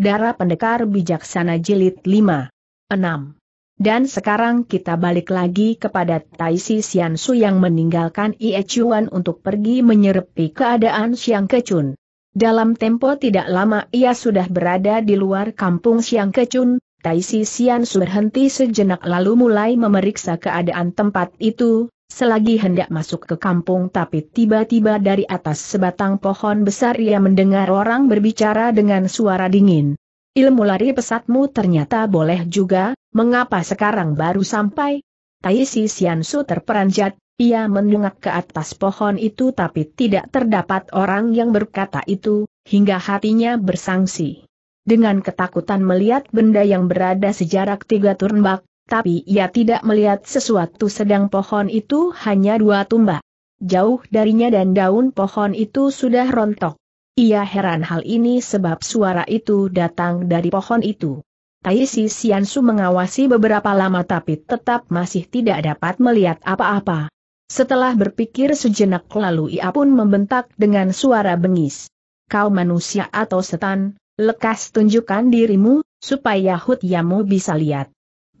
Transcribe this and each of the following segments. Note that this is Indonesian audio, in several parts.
Darah Pendekar Bijaksana Jilid 5. 6. Dan sekarang kita balik lagi kepada Taisi Xiansu yang meninggalkan Ie Chuan untuk pergi menyerepi keadaan Xiang Kecun. Dalam tempo tidak lama ia sudah berada di luar kampung Xiang Kecun, Taisi Xiansu berhenti sejenak lalu mulai memeriksa keadaan tempat itu, Selagi hendak masuk ke kampung tapi tiba-tiba dari atas sebatang pohon besar ia mendengar orang berbicara dengan suara dingin. Ilmu lari pesatmu ternyata boleh juga, mengapa sekarang baru sampai? Taisi Siansu terperanjat, ia mendungak ke atas pohon itu tapi tidak terdapat orang yang berkata itu, hingga hatinya bersangsi. Dengan ketakutan melihat benda yang berada sejarak tiga turnbak, tapi ia tidak melihat sesuatu sedang pohon itu hanya dua tumbak. Jauh darinya dan daun pohon itu sudah rontok. Ia heran hal ini sebab suara itu datang dari pohon itu. Taisi Su mengawasi beberapa lama tapi tetap masih tidak dapat melihat apa-apa. Setelah berpikir sejenak lalu ia pun membentak dengan suara bengis. Kau manusia atau setan, lekas tunjukkan dirimu, supaya Hutiamu bisa lihat.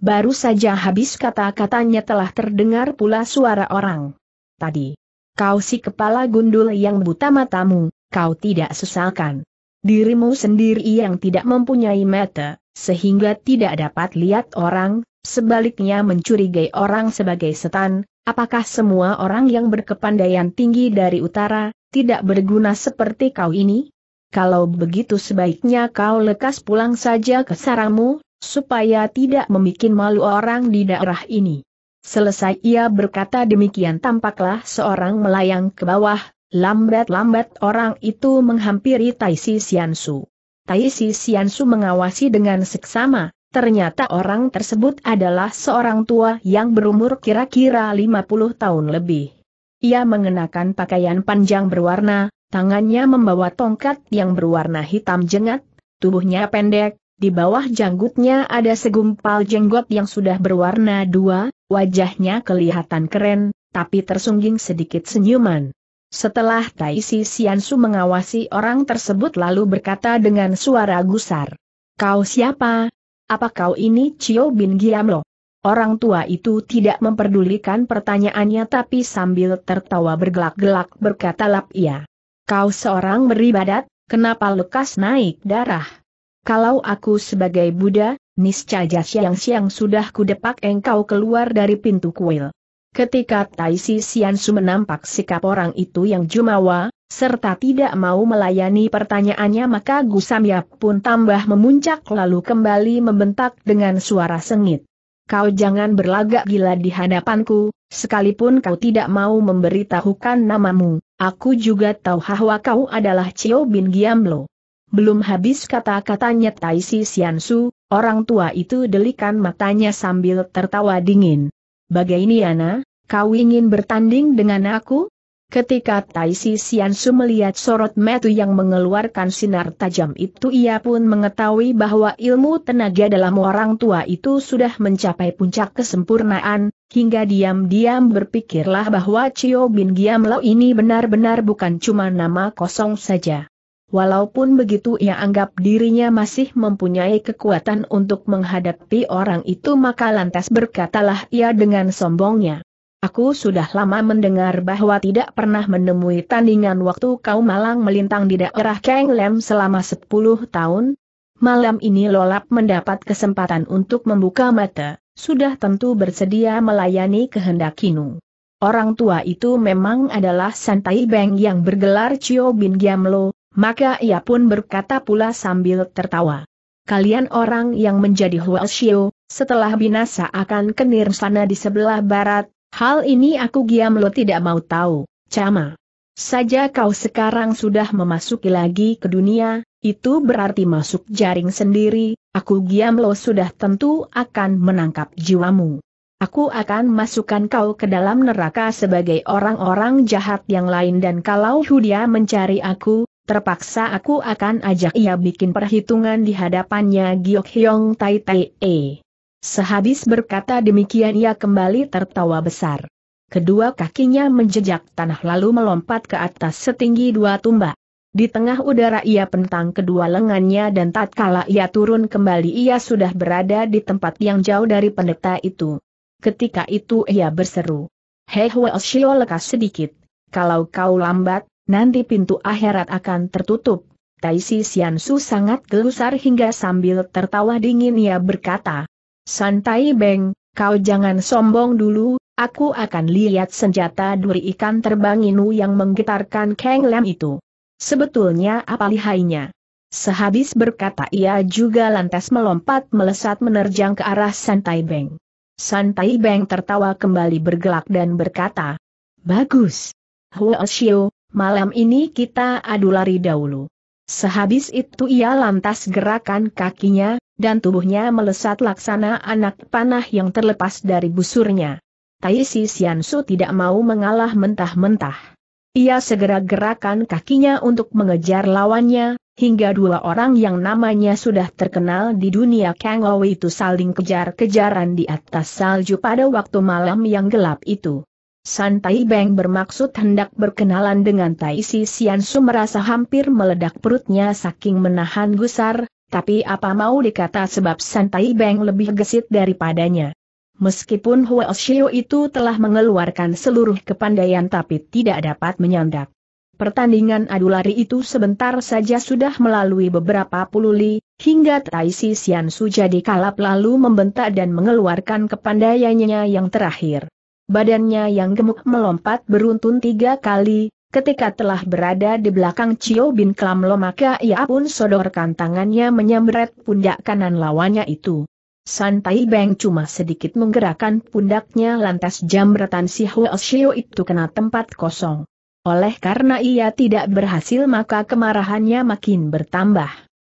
Baru saja habis kata-katanya telah terdengar pula suara orang. Tadi, kau si kepala gundul yang buta matamu, kau tidak sesalkan. Dirimu sendiri yang tidak mempunyai mata, sehingga tidak dapat lihat orang, sebaliknya mencurigai orang sebagai setan, apakah semua orang yang berkepandaian tinggi dari utara, tidak berguna seperti kau ini? Kalau begitu sebaiknya kau lekas pulang saja ke sarangmu supaya tidak membuat malu orang di daerah ini. Selesai ia berkata demikian tampaklah seorang melayang ke bawah, lambat-lambat orang itu menghampiri Taisi Siansu. Taisi Siansu mengawasi dengan seksama, Ternyata orang tersebut adalah seorang tua yang berumur kira-kira 50 tahun lebih. Ia mengenakan pakaian panjang berwarna, tangannya membawa tongkat yang berwarna hitam jengat, tubuhnya pendek, di bawah janggutnya ada segumpal jenggot yang sudah berwarna dua, wajahnya kelihatan keren, tapi tersungging sedikit senyuman. Setelah Taisi Xiansu mengawasi orang tersebut lalu berkata dengan suara gusar. Kau siapa? Apa kau ini Cio Bin Giamlo? Orang tua itu tidak memperdulikan pertanyaannya tapi sambil tertawa bergelak-gelak berkata lap ia. Kau seorang beribadat, kenapa lekas naik darah? kalau aku sebagai Buddha, niscaya siang-siang sudah kudepak engkau keluar dari pintu kuil. Ketika Taisi Siansu menampak sikap orang itu yang jumawa, serta tidak mau melayani pertanyaannya maka Yap pun tambah memuncak lalu kembali membentak dengan suara sengit. Kau jangan berlagak gila di hadapanku, sekalipun kau tidak mau memberitahukan namamu, aku juga tahu bahwa kau adalah Cio Bin Giamlo. Belum habis kata-katanya Tai Si Xiansu, orang tua itu delikan matanya sambil tertawa dingin. Bagaimana, kau ingin bertanding dengan aku? Ketika Tai Si Xiansu melihat sorot metu yang mengeluarkan sinar tajam itu ia pun mengetahui bahwa ilmu tenaga dalam orang tua itu sudah mencapai puncak kesempurnaan, hingga diam-diam berpikirlah bahwa Cio Bin Giamlo ini benar-benar bukan cuma nama kosong saja. Walaupun begitu ia anggap dirinya masih mempunyai kekuatan untuk menghadapi orang itu maka lantas berkatalah ia dengan sombongnya. Aku sudah lama mendengar bahwa tidak pernah menemui tandingan waktu kau malang melintang di daerah Kang Lem selama 10 tahun. Malam ini Lolap mendapat kesempatan untuk membuka mata, sudah tentu bersedia melayani kehendak Kinu. Orang tua itu memang adalah Santai Beng yang bergelar Chio Bin Giamlo, maka ia pun berkata pula sambil tertawa. Kalian orang yang menjadi Huashio, setelah binasa akan ke sana di sebelah barat, hal ini aku giam lo tidak mau tahu, Cama. Saja kau sekarang sudah memasuki lagi ke dunia, itu berarti masuk jaring sendiri, aku giam lo sudah tentu akan menangkap jiwamu. Aku akan masukkan kau ke dalam neraka sebagai orang-orang jahat yang lain dan kalau Hudia mencari aku, Terpaksa aku akan ajak ia bikin perhitungan di hadapannya Giok Hyong Tai Tai E. Sehabis berkata demikian ia kembali tertawa besar. Kedua kakinya menjejak tanah lalu melompat ke atas setinggi dua tumbak. Di tengah udara ia pentang kedua lengannya dan tatkala ia turun kembali ia sudah berada di tempat yang jauh dari pendeta itu. Ketika itu ia berseru. Hei Huel Shio lekas sedikit. Kalau kau lambat, nanti pintu akhirat akan tertutup. Taisi Xiansu sangat gelusar hingga sambil tertawa dingin ia berkata, Santai Beng, kau jangan sombong dulu, aku akan lihat senjata duri ikan terbang Inu yang menggetarkan Kang Lam itu. Sebetulnya apa lihainya? Sehabis berkata ia juga lantas melompat melesat menerjang ke arah Santai Beng. Santai Beng tertawa kembali bergelak dan berkata, Bagus. Huo Xiu, Malam ini kita adu lari dahulu. Sehabis itu ia lantas gerakan kakinya, dan tubuhnya melesat laksana anak panah yang terlepas dari busurnya. Tai Si Siansu tidak mau mengalah mentah-mentah. Ia segera gerakan kakinya untuk mengejar lawannya, hingga dua orang yang namanya sudah terkenal di dunia Kang itu saling kejar-kejaran di atas salju pada waktu malam yang gelap itu. San Tai Beng bermaksud hendak berkenalan dengan Tai Si Sian Su merasa hampir meledak perutnya saking menahan gusar, tapi apa mau dikata sebab San Tai Beng lebih gesit daripadanya. Meskipun Huo Xiu itu telah mengeluarkan seluruh kepandaian tapi tidak dapat menyandak. Pertandingan adu lari itu sebentar saja sudah melalui beberapa puluh li, hingga Tai Si Sian Su jadi kalap lalu membentak dan mengeluarkan kepandaiannya yang terakhir badannya yang gemuk melompat beruntun tiga kali, ketika telah berada di belakang Cio Bin Klam Lo maka ia pun sodorkan tangannya menyemret pundak kanan lawannya itu. Santai Beng cuma sedikit menggerakkan pundaknya lantas jamretan si Huo Shio itu kena tempat kosong. Oleh karena ia tidak berhasil maka kemarahannya makin bertambah.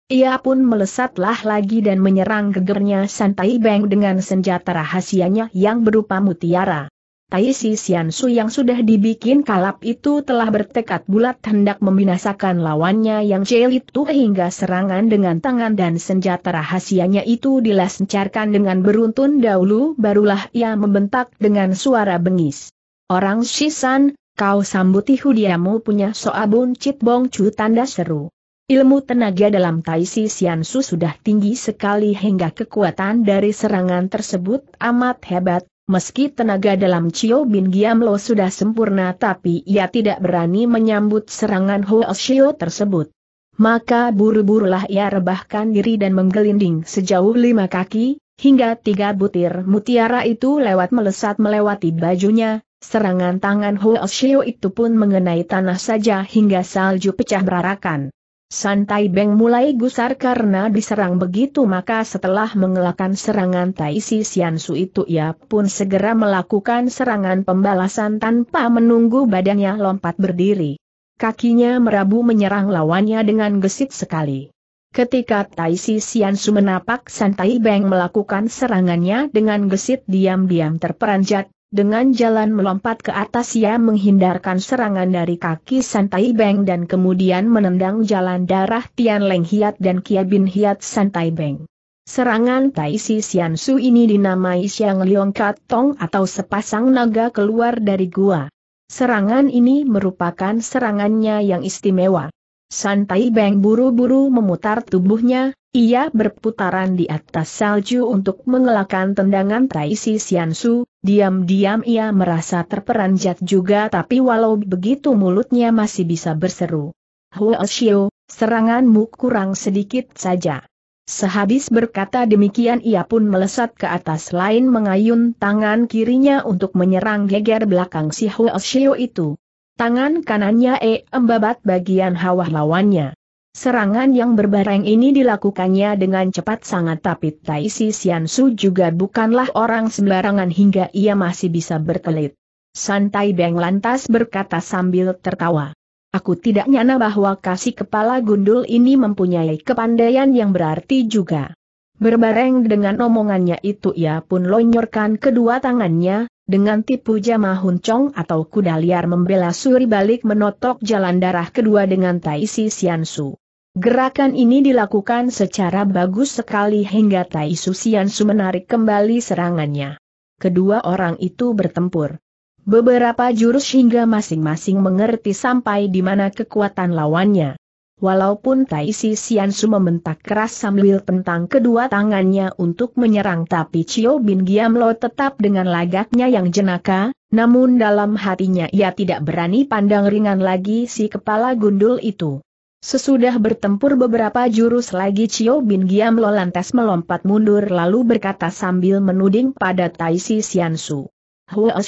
Ia pun melesatlah lagi dan menyerang gegernya Santai Beng dengan senjata rahasianya yang berupa mutiara. Tai Si Su yang sudah dibikin kalap itu telah bertekad bulat hendak membinasakan lawannya yang jelit itu hingga serangan dengan tangan dan senjata rahasianya itu dilancarkan dengan beruntun dahulu barulah ia membentak dengan suara bengis. Orang Shisan, kau sambuti hudiamu punya soabun cit bong cu tanda seru. Ilmu tenaga dalam Tai Si Su sudah tinggi sekali hingga kekuatan dari serangan tersebut amat hebat Meski tenaga dalam Chio Bin Giam Lo sudah sempurna tapi ia tidak berani menyambut serangan Hoa Shio tersebut. Maka buru-burulah ia rebahkan diri dan menggelinding sejauh lima kaki, hingga tiga butir mutiara itu lewat melesat melewati bajunya, serangan tangan Hoa Shio itu pun mengenai tanah saja hingga salju pecah berarakan. Santai Beng mulai gusar karena diserang begitu maka setelah mengelakkan serangan Tai Si Sian itu ia pun segera melakukan serangan pembalasan tanpa menunggu badannya lompat berdiri. Kakinya merabu menyerang lawannya dengan gesit sekali. Ketika Tai Si Sian menapak Santai Beng melakukan serangannya dengan gesit diam-diam terperanjat, dengan jalan melompat ke atas ia menghindarkan serangan dari kaki Santai Beng dan kemudian menendang jalan darah Tian Leng Hiat dan Kia Bin Hiat Santai Beng. Serangan Tai Si Sian Su ini dinamai Xiang Leong Katong atau sepasang naga keluar dari gua. Serangan ini merupakan serangannya yang istimewa. Santai Beng buru-buru memutar tubuhnya, ia berputaran di atas salju untuk mengelakkan tendangan Taisi Siansu, diam-diam ia merasa terperanjat juga tapi walau begitu mulutnya masih bisa berseru. Huoshio, seranganmu kurang sedikit saja. Sehabis berkata demikian ia pun melesat ke atas lain mengayun tangan kirinya untuk menyerang geger belakang si Huoshio itu. Tangan kanannya e eh, embabat bagian hawa lawannya. Serangan yang berbareng ini dilakukannya dengan cepat sangat tapi Tai Si Sian Su juga bukanlah orang sembarangan hingga ia masih bisa berkelit. Santai Beng lantas berkata sambil tertawa. Aku tidak nyana bahwa kasih kepala gundul ini mempunyai kepandaian yang berarti juga. Berbareng dengan omongannya itu ia pun lonyorkan kedua tangannya, dengan tipu jama huncong atau kuda liar membela suri balik menotok jalan darah kedua dengan Tai Si Sian Su. Gerakan ini dilakukan secara bagus sekali hingga Tai Su menarik kembali serangannya. Kedua orang itu bertempur. Beberapa jurus hingga masing-masing mengerti sampai di mana kekuatan lawannya. Walaupun Tai Su membentak keras sambil tentang kedua tangannya untuk menyerang tapi Chio Bin Giam Lo tetap dengan lagaknya yang jenaka, namun dalam hatinya ia tidak berani pandang ringan lagi si kepala gundul itu. Sesudah bertempur beberapa jurus lagi Cio Bin Giam Lo lantas melompat mundur lalu berkata sambil menuding pada Tai Si Sian Su. Hua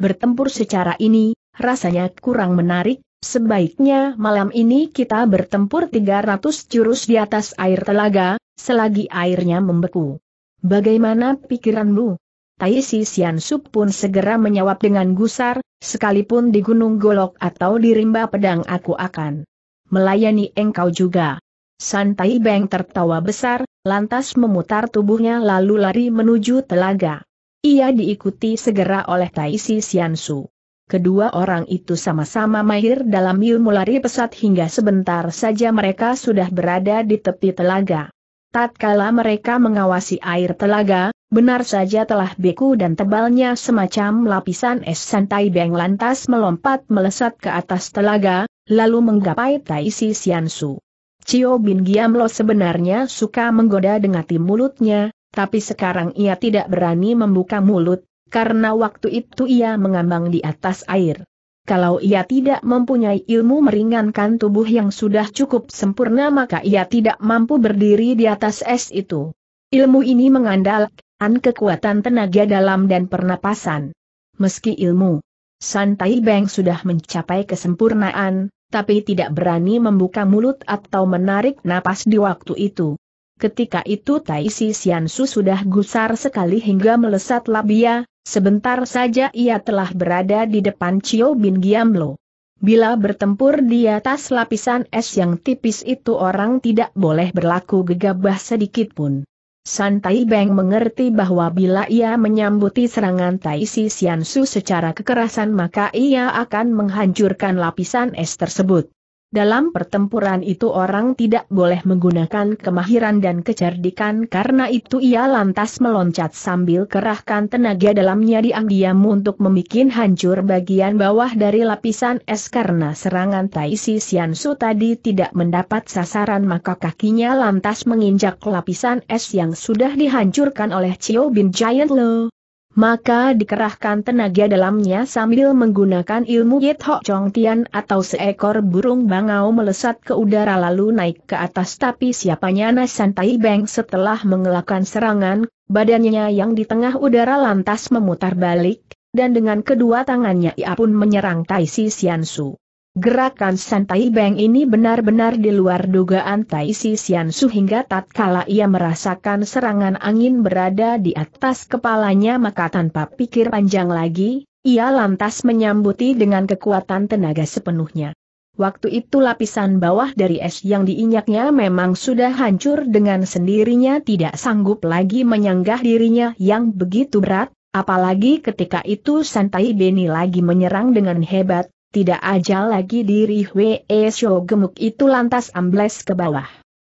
bertempur secara ini, rasanya kurang menarik, sebaiknya malam ini kita bertempur 300 jurus di atas air telaga, selagi airnya membeku. Bagaimana pikiranmu? Tai Si Sian Su pun segera menjawab dengan gusar, sekalipun di Gunung Golok atau di rimba pedang aku akan melayani engkau juga. Santai Beng tertawa besar, lantas memutar tubuhnya lalu lari menuju telaga. Ia diikuti segera oleh Taisi Siansu. Kedua orang itu sama-sama mahir dalam ilmu lari pesat hingga sebentar saja mereka sudah berada di tepi telaga. Tatkala mereka mengawasi air telaga, benar saja telah beku dan tebalnya semacam lapisan es santai Beng lantas melompat melesat ke atas telaga, lalu menggapai Tai Si Xiansu. Cio Bin Giamlo sebenarnya suka menggoda dengan tim mulutnya, tapi sekarang ia tidak berani membuka mulut, karena waktu itu ia mengambang di atas air. Kalau ia tidak mempunyai ilmu meringankan tubuh yang sudah cukup sempurna maka ia tidak mampu berdiri di atas es itu. Ilmu ini mengandalkan kekuatan tenaga dalam dan pernapasan. Meski ilmu Santai Beng sudah mencapai kesempurnaan, tapi tidak berani membuka mulut atau menarik napas di waktu itu. Ketika itu Tai Si sudah gusar sekali hingga melesat labia, sebentar saja ia telah berada di depan Cio Bin Giamlo. Bila bertempur di atas lapisan es yang tipis itu orang tidak boleh berlaku gegabah sedikitpun. Santai Beng mengerti bahwa bila ia menyambuti serangan Tai Si Siansu secara kekerasan maka ia akan menghancurkan lapisan es tersebut. Dalam pertempuran itu orang tidak boleh menggunakan kemahiran dan kecerdikan karena itu ia lantas meloncat sambil kerahkan tenaga dalamnya diam-diam untuk memikin hancur bagian bawah dari lapisan es karena serangan Taisi Siansu tadi tidak mendapat sasaran maka kakinya lantas menginjak lapisan es yang sudah dihancurkan oleh Chio Bin Giant Lo maka dikerahkan tenaga dalamnya sambil menggunakan ilmu Yit Ho Chong Tian atau seekor burung bangau melesat ke udara lalu naik ke atas tapi siapanya Nasan Tai Beng setelah mengelakkan serangan, badannya yang di tengah udara lantas memutar balik, dan dengan kedua tangannya ia pun menyerang Tai Si Sian Su. Gerakan santai Beng ini benar-benar di luar dugaan Tai Si Sian Su hingga tatkala ia merasakan serangan angin berada di atas kepalanya maka tanpa pikir panjang lagi, ia lantas menyambuti dengan kekuatan tenaga sepenuhnya. Waktu itu lapisan bawah dari es yang diinyaknya memang sudah hancur dengan sendirinya tidak sanggup lagi menyanggah dirinya yang begitu berat, apalagi ketika itu santai Beni lagi menyerang dengan hebat, tidak aja lagi diri Hwee Sho gemuk itu lantas ambles ke bawah.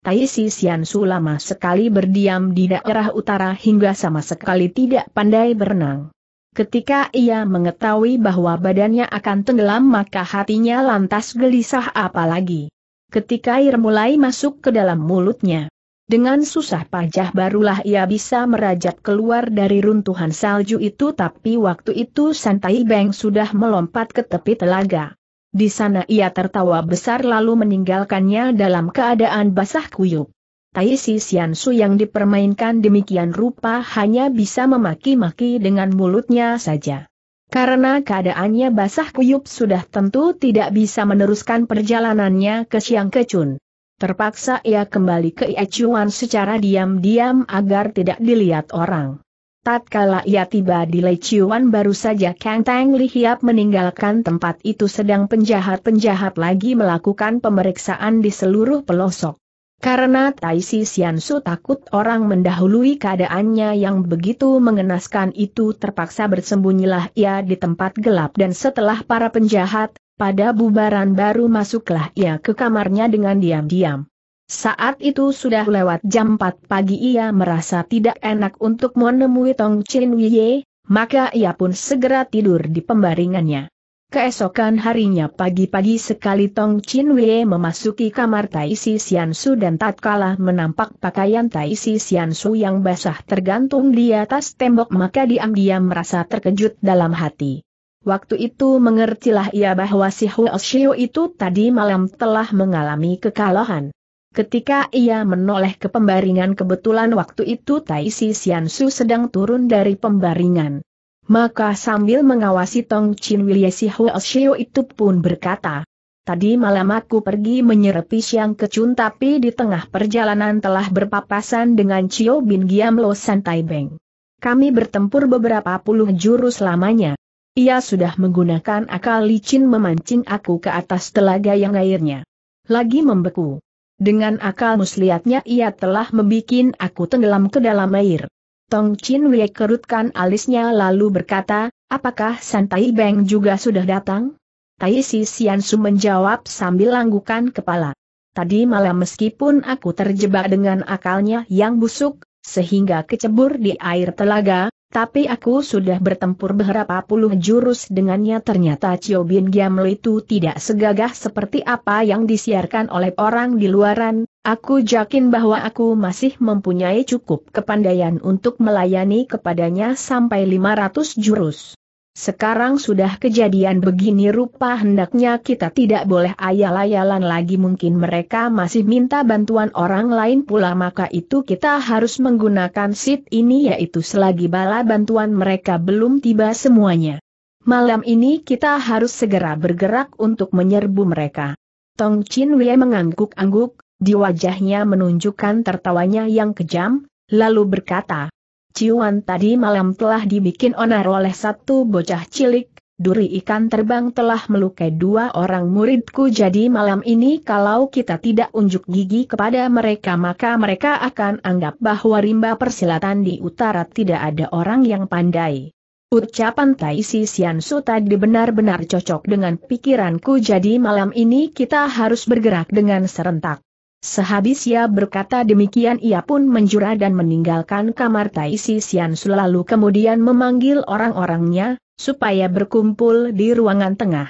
Tai Si Sian Su lama sekali berdiam di daerah utara hingga sama sekali tidak pandai berenang. Ketika ia mengetahui bahwa badannya akan tenggelam maka hatinya lantas gelisah apalagi. Ketika air mulai masuk ke dalam mulutnya, dengan susah payah barulah ia bisa merajat keluar dari runtuhan salju itu tapi waktu itu Santai Beng sudah melompat ke tepi telaga. Di sana ia tertawa besar lalu meninggalkannya dalam keadaan basah kuyup. Tai Si Siansu yang dipermainkan demikian rupa hanya bisa memaki-maki dengan mulutnya saja. Karena keadaannya basah kuyup sudah tentu tidak bisa meneruskan perjalanannya ke Siang Kecun. Terpaksa ia kembali ke Iacuan secara diam-diam agar tidak dilihat orang. Tatkala ia tiba di Lecuan baru saja Kang Tang Li Hiap meninggalkan tempat itu sedang penjahat-penjahat lagi melakukan pemeriksaan di seluruh pelosok. Karena Tai Si Xiansu takut orang mendahului keadaannya yang begitu mengenaskan itu terpaksa bersembunyilah ia di tempat gelap dan setelah para penjahat, pada bubaran baru masuklah ia ke kamarnya dengan diam-diam. Saat itu sudah lewat jam 4 pagi ia merasa tidak enak untuk menemui Tong Chin Wei, maka ia pun segera tidur di pembaringannya. Keesokan harinya pagi-pagi sekali Tong Chin Wei memasuki kamar Tai Si Sian Su dan tatkala menampak pakaian Tai Si Sian Su yang basah tergantung di atas tembok maka diam-diam merasa terkejut dalam hati. Waktu itu mengertilah ia bahwa si Huo Xiu itu tadi malam telah mengalami kekalahan. Ketika ia menoleh ke pembaringan kebetulan waktu itu Tai Si Sian Su sedang turun dari pembaringan. Maka sambil mengawasi Tong Chin Si Huo Shio itu pun berkata, Tadi malam aku pergi menyerepi siang kecun tapi di tengah perjalanan telah berpapasan dengan Chio Bin Giam Lo Santai Beng. Kami bertempur beberapa puluh jurus lamanya. Ia sudah menggunakan akal licin memancing aku ke atas telaga yang airnya. Lagi membeku. Dengan akal muslihatnya ia telah membuat aku tenggelam ke dalam air. Tong Chin Wei kerutkan alisnya lalu berkata, apakah Santai Beng juga sudah datang? Tai Si Sian Su menjawab sambil langgukan kepala. Tadi malam meskipun aku terjebak dengan akalnya yang busuk, sehingga kecebur di air telaga, tapi aku sudah bertempur beberapa puluh jurus dengannya ternyata Cio Bin Giamlo itu tidak segagah seperti apa yang disiarkan oleh orang di luaran, aku yakin bahwa aku masih mempunyai cukup kepandaian untuk melayani kepadanya sampai 500 jurus. Sekarang sudah kejadian begini rupa hendaknya kita tidak boleh ayal-ayalan lagi mungkin mereka masih minta bantuan orang lain pula maka itu kita harus menggunakan sit ini yaitu selagi bala bantuan mereka belum tiba semuanya. Malam ini kita harus segera bergerak untuk menyerbu mereka. Tong Chin Wei mengangguk-angguk, di wajahnya menunjukkan tertawanya yang kejam, lalu berkata, Ciuan tadi malam telah dibikin onar oleh satu bocah cilik, duri ikan terbang telah melukai dua orang muridku jadi malam ini kalau kita tidak unjuk gigi kepada mereka maka mereka akan anggap bahwa rimba persilatan di utara tidak ada orang yang pandai. Ucapan Tai Si Sian Su tadi benar-benar cocok dengan pikiranku jadi malam ini kita harus bergerak dengan serentak. Sehabis ia berkata demikian ia pun menjura dan meninggalkan kamar Tai Si Sian selalu kemudian memanggil orang-orangnya, supaya berkumpul di ruangan tengah.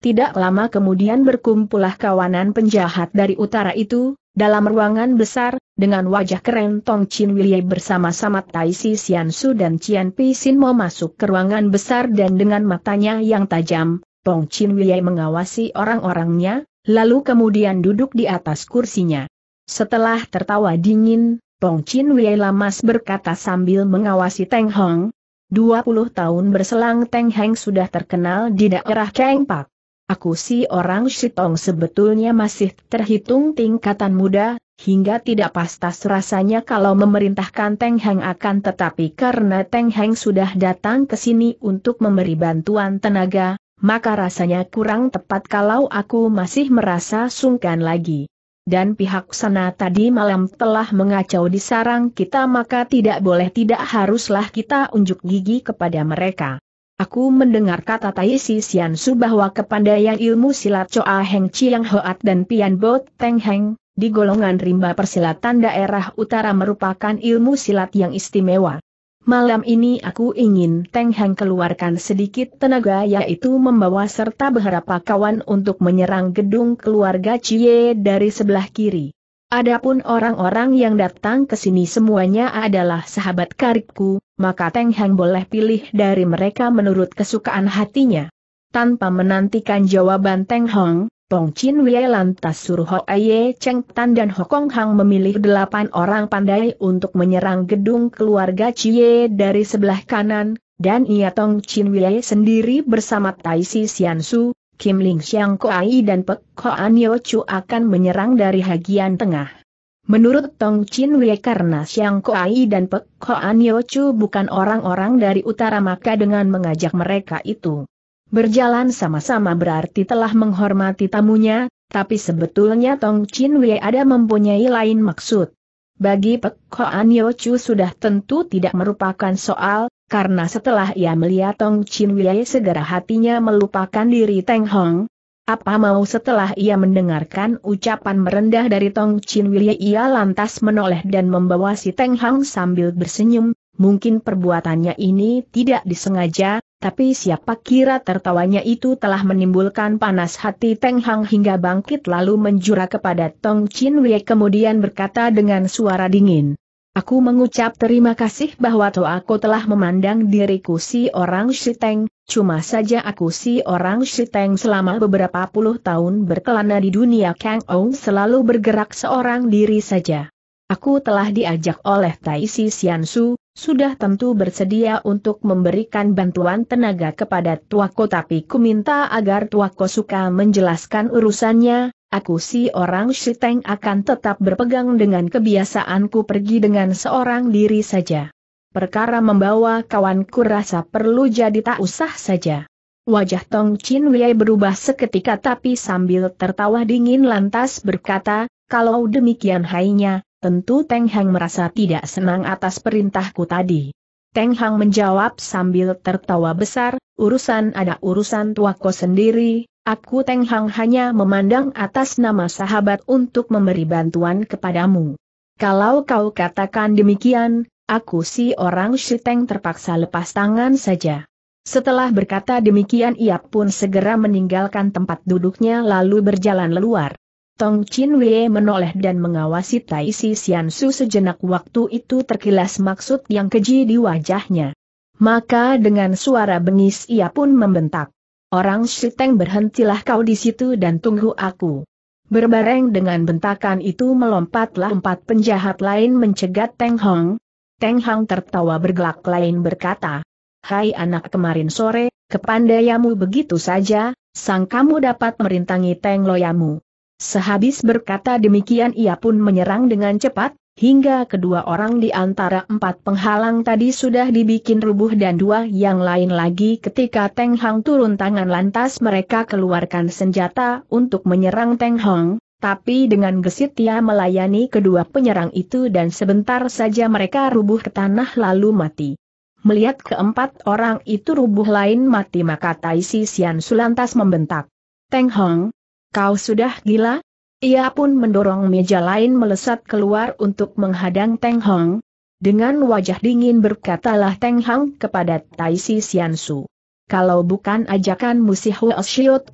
Tidak lama kemudian berkumpullah kawanan penjahat dari utara itu, dalam ruangan besar, dengan wajah keren Tong Chin Wilye bersama-sama Tai Si Sian Su dan Cian Pi Sin mau masuk ke ruangan besar dan dengan matanya yang tajam, Tong Chin Wilye mengawasi orang-orangnya, lalu kemudian duduk di atas kursinya. Setelah tertawa dingin, Tong Chin Wei Lamas berkata sambil mengawasi Teng Hong, 20 tahun berselang Teng Heng sudah terkenal di daerah Cheng Pak. Aku si orang Shitong sebetulnya masih terhitung tingkatan muda, hingga tidak pastas rasanya kalau memerintahkan Teng Heng akan tetapi karena Teng Heng sudah datang ke sini untuk memberi bantuan tenaga, maka rasanya kurang tepat kalau aku masih merasa sungkan lagi. Dan pihak sana tadi malam telah mengacau di sarang kita maka tidak boleh tidak haruslah kita unjuk gigi kepada mereka. Aku mendengar kata Tai Si Sian Su bahwa kepandaian ilmu silat coa Heng Chiang Hoat dan Pian Bo Teng Heng, di golongan rimba persilatan daerah utara merupakan ilmu silat yang istimewa malam ini aku ingin Teng Hang keluarkan sedikit tenaga yaitu membawa serta beberapa kawan untuk menyerang gedung keluarga Cie dari sebelah kiri. Adapun orang-orang yang datang ke sini semuanya adalah sahabat karibku, maka Teng Hang boleh pilih dari mereka menurut kesukaan hatinya. Tanpa menantikan jawaban Teng Hong, Tong Chin Wei lantas suruh Hoa Cheng Tan dan Hokong Hang memilih delapan orang pandai untuk menyerang gedung keluarga Chie dari sebelah kanan, dan ia Tong Chin Wei sendiri bersama Tai Si Sian Su, Kim Ling Xiang Koai dan Pek An Yo Chu akan menyerang dari hagian tengah. Menurut Tong Chin Wei karena Xiang Koai dan Pek Yo Chu bukan orang-orang dari utara maka dengan mengajak mereka itu Berjalan sama-sama berarti telah menghormati tamunya, tapi sebetulnya Tong Chin Wei ada mempunyai lain maksud. Bagi Pek Koan Yo Chu sudah tentu tidak merupakan soal, karena setelah ia melihat Tong Chin Wei segera hatinya melupakan diri Teng Hong. Apa mau setelah ia mendengarkan ucapan merendah dari Tong Chin Wei ia lantas menoleh dan membawa si Teng Hong sambil bersenyum, mungkin perbuatannya ini tidak disengaja, tapi siapa kira tertawanya itu telah menimbulkan panas hati Teng Hang hingga bangkit lalu menjura kepada Tong Chin Wei kemudian berkata dengan suara dingin. Aku mengucap terima kasih bahwa aku telah memandang diriku si orang Shiteng, cuma saja aku si orang Shiteng selama beberapa puluh tahun berkelana di dunia Kang Ong selalu bergerak seorang diri saja. Aku telah diajak oleh Taisi Xiansu, sudah tentu bersedia untuk memberikan bantuan tenaga kepada Tuako tapi ku minta agar Tuako suka menjelaskan urusannya, aku si orang Shiteng akan tetap berpegang dengan kebiasaanku pergi dengan seorang diri saja. Perkara membawa kawanku rasa perlu jadi tak usah saja. Wajah Tong Chin Wei berubah seketika tapi sambil tertawa dingin lantas berkata, kalau demikian hainya, tentu Teng Hang merasa tidak senang atas perintahku tadi. Teng Hang menjawab sambil tertawa besar, urusan ada urusan tuaku sendiri, aku Teng Hang hanya memandang atas nama sahabat untuk memberi bantuan kepadamu. Kalau kau katakan demikian, aku si orang Shiteng terpaksa lepas tangan saja. Setelah berkata demikian ia pun segera meninggalkan tempat duduknya lalu berjalan keluar. Tong Chin Wei menoleh dan mengawasi Tai Si Sian Su sejenak waktu itu terkilas maksud yang keji di wajahnya. Maka dengan suara bengis ia pun membentak. Orang Shiteng berhentilah kau di situ dan tunggu aku. Berbareng dengan bentakan itu melompatlah empat penjahat lain mencegat Teng Hong. Teng Hong tertawa bergelak lain berkata, Hai anak kemarin sore, kepandayamu begitu saja, sang kamu dapat merintangi Teng Loyamu. Sehabis berkata demikian ia pun menyerang dengan cepat, hingga kedua orang di antara empat penghalang tadi sudah dibikin rubuh dan dua yang lain lagi ketika Teng Hang turun tangan lantas mereka keluarkan senjata untuk menyerang Teng Hang, tapi dengan gesit ia melayani kedua penyerang itu dan sebentar saja mereka rubuh ke tanah lalu mati. Melihat keempat orang itu rubuh lain mati maka Tai Sian Sulantas membentak. Teng Hong, Kau sudah gila? Ia pun mendorong meja lain melesat keluar untuk menghadang Teng Hong. Dengan wajah dingin berkatalah Teng Hong kepada Tai Si Sian Su. Kalau bukan ajakan si Huo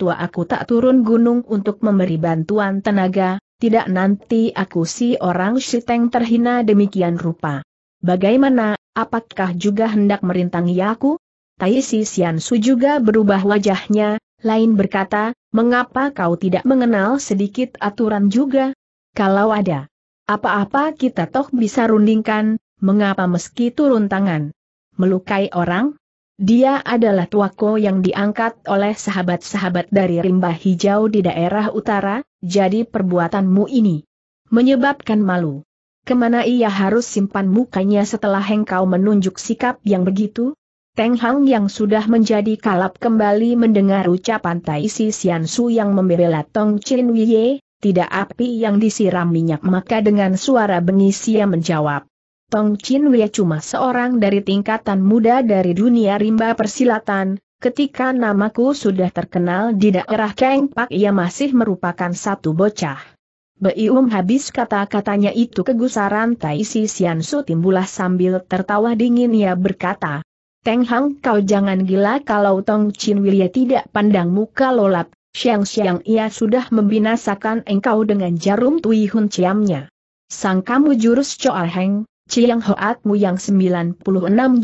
tua aku tak turun gunung untuk memberi bantuan tenaga, tidak nanti aku si orang si Teng terhina demikian rupa. Bagaimana, apakah juga hendak merintangi aku? Tai Si Sian Su juga berubah wajahnya, lain berkata, mengapa kau tidak mengenal sedikit aturan juga? Kalau ada apa-apa kita toh bisa rundingkan, mengapa meski turun tangan? Melukai orang? Dia adalah tuako yang diangkat oleh sahabat-sahabat dari rimba hijau di daerah utara, jadi perbuatanmu ini menyebabkan malu. Kemana ia harus simpan mukanya setelah engkau menunjuk sikap yang begitu? Teng Hang yang sudah menjadi kalap kembali mendengar ucapan Tai Si Sian Su yang membela Tong Chin Wie, tidak api yang disiram minyak maka dengan suara bengis ia menjawab. Tong Chin Wei cuma seorang dari tingkatan muda dari dunia rimba persilatan, ketika namaku sudah terkenal di daerah Keng Pak ia masih merupakan satu bocah. Beium habis kata-katanya itu kegusaran Tai Si Sian Su timbulah sambil tertawa dingin ia berkata, Teng Hang kau jangan gila kalau Tong Chin tidak pandang muka lolap, siang-siang ia sudah membinasakan engkau dengan jarum Tui Hun Ciamnya. Sang kamu jurus Choa Heng, Chiang Hoatmu yang 96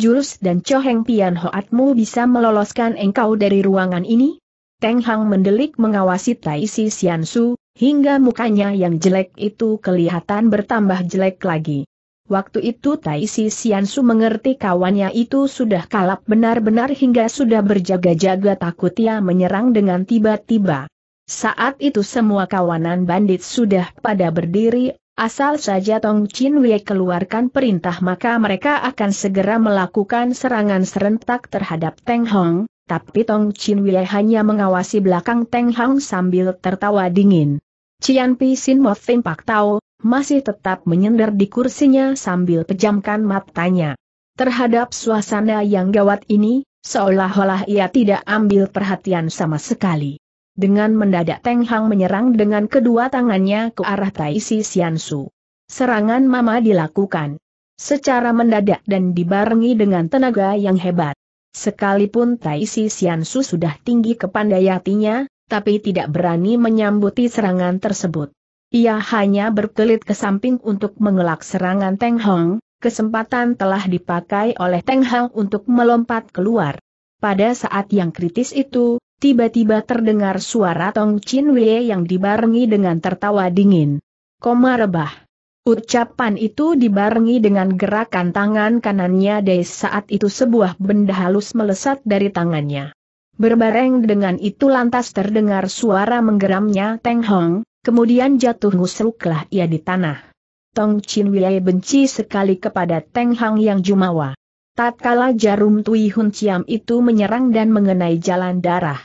jurus dan Heng Pian Hoatmu bisa meloloskan engkau dari ruangan ini? Teng Hang mendelik mengawasi Tai Si Sian Su, hingga mukanya yang jelek itu kelihatan bertambah jelek lagi. Waktu itu Taisi Su mengerti kawannya itu sudah kalap benar-benar hingga sudah berjaga-jaga takut ia menyerang dengan tiba-tiba. Saat itu semua kawanan bandit sudah pada berdiri, asal saja Tong Chin Wei keluarkan perintah maka mereka akan segera melakukan serangan serentak terhadap Teng Hong, tapi Tong Chin Wei hanya mengawasi belakang Teng Hong sambil tertawa dingin. Cian Pi Sin Mo Fim Pak Tau, masih tetap menyender di kursinya sambil pejamkan matanya. Terhadap suasana yang gawat ini, seolah-olah ia tidak ambil perhatian sama sekali. Dengan mendadak Teng Hang menyerang dengan kedua tangannya ke arah Tai Taisi Xiansu. Serangan Mama dilakukan secara mendadak dan dibarengi dengan tenaga yang hebat. Sekalipun Tai Taisi Xiansu sudah tinggi kepandaiannya, tapi tidak berani menyambuti serangan tersebut. Ia hanya berkelit ke samping untuk mengelak serangan Teng Hong, kesempatan telah dipakai oleh Teng Hong untuk melompat keluar. Pada saat yang kritis itu, tiba-tiba terdengar suara Tong Chin Wei yang dibarengi dengan tertawa dingin. Koma rebah. Ucapan itu dibarengi dengan gerakan tangan kanannya dari saat itu sebuah benda halus melesat dari tangannya. Berbareng dengan itu lantas terdengar suara menggeramnya Teng Hong, Kemudian jatuh ngusruklah ia di tanah. Tong Chin Wei benci sekali kepada Teng Hang yang jumawa. Tatkala jarum Tui Hun Ciam itu menyerang dan mengenai jalan darah.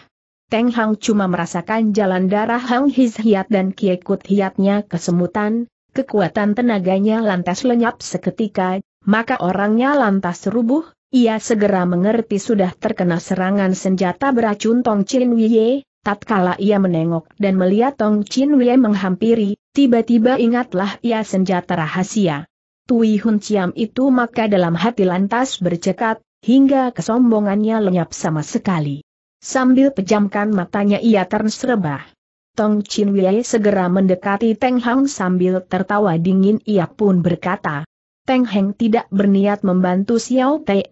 Teng Hang cuma merasakan jalan darah Hang His Hiat dan Kiekut Hiatnya kesemutan, kekuatan tenaganya lantas lenyap seketika, maka orangnya lantas rubuh, ia segera mengerti sudah terkena serangan senjata beracun Tong Chin Wei, Tatkala ia menengok dan melihat Tong Chin Wei menghampiri, tiba-tiba ingatlah ia senjata rahasia. Tui Hun Chiam itu maka dalam hati lantas bercekat, hingga kesombongannya lenyap sama sekali. Sambil pejamkan matanya ia terserebah. Tong Chin Wei segera mendekati Teng Hang sambil tertawa dingin ia pun berkata, Teng Heng tidak berniat membantu Xiao Te,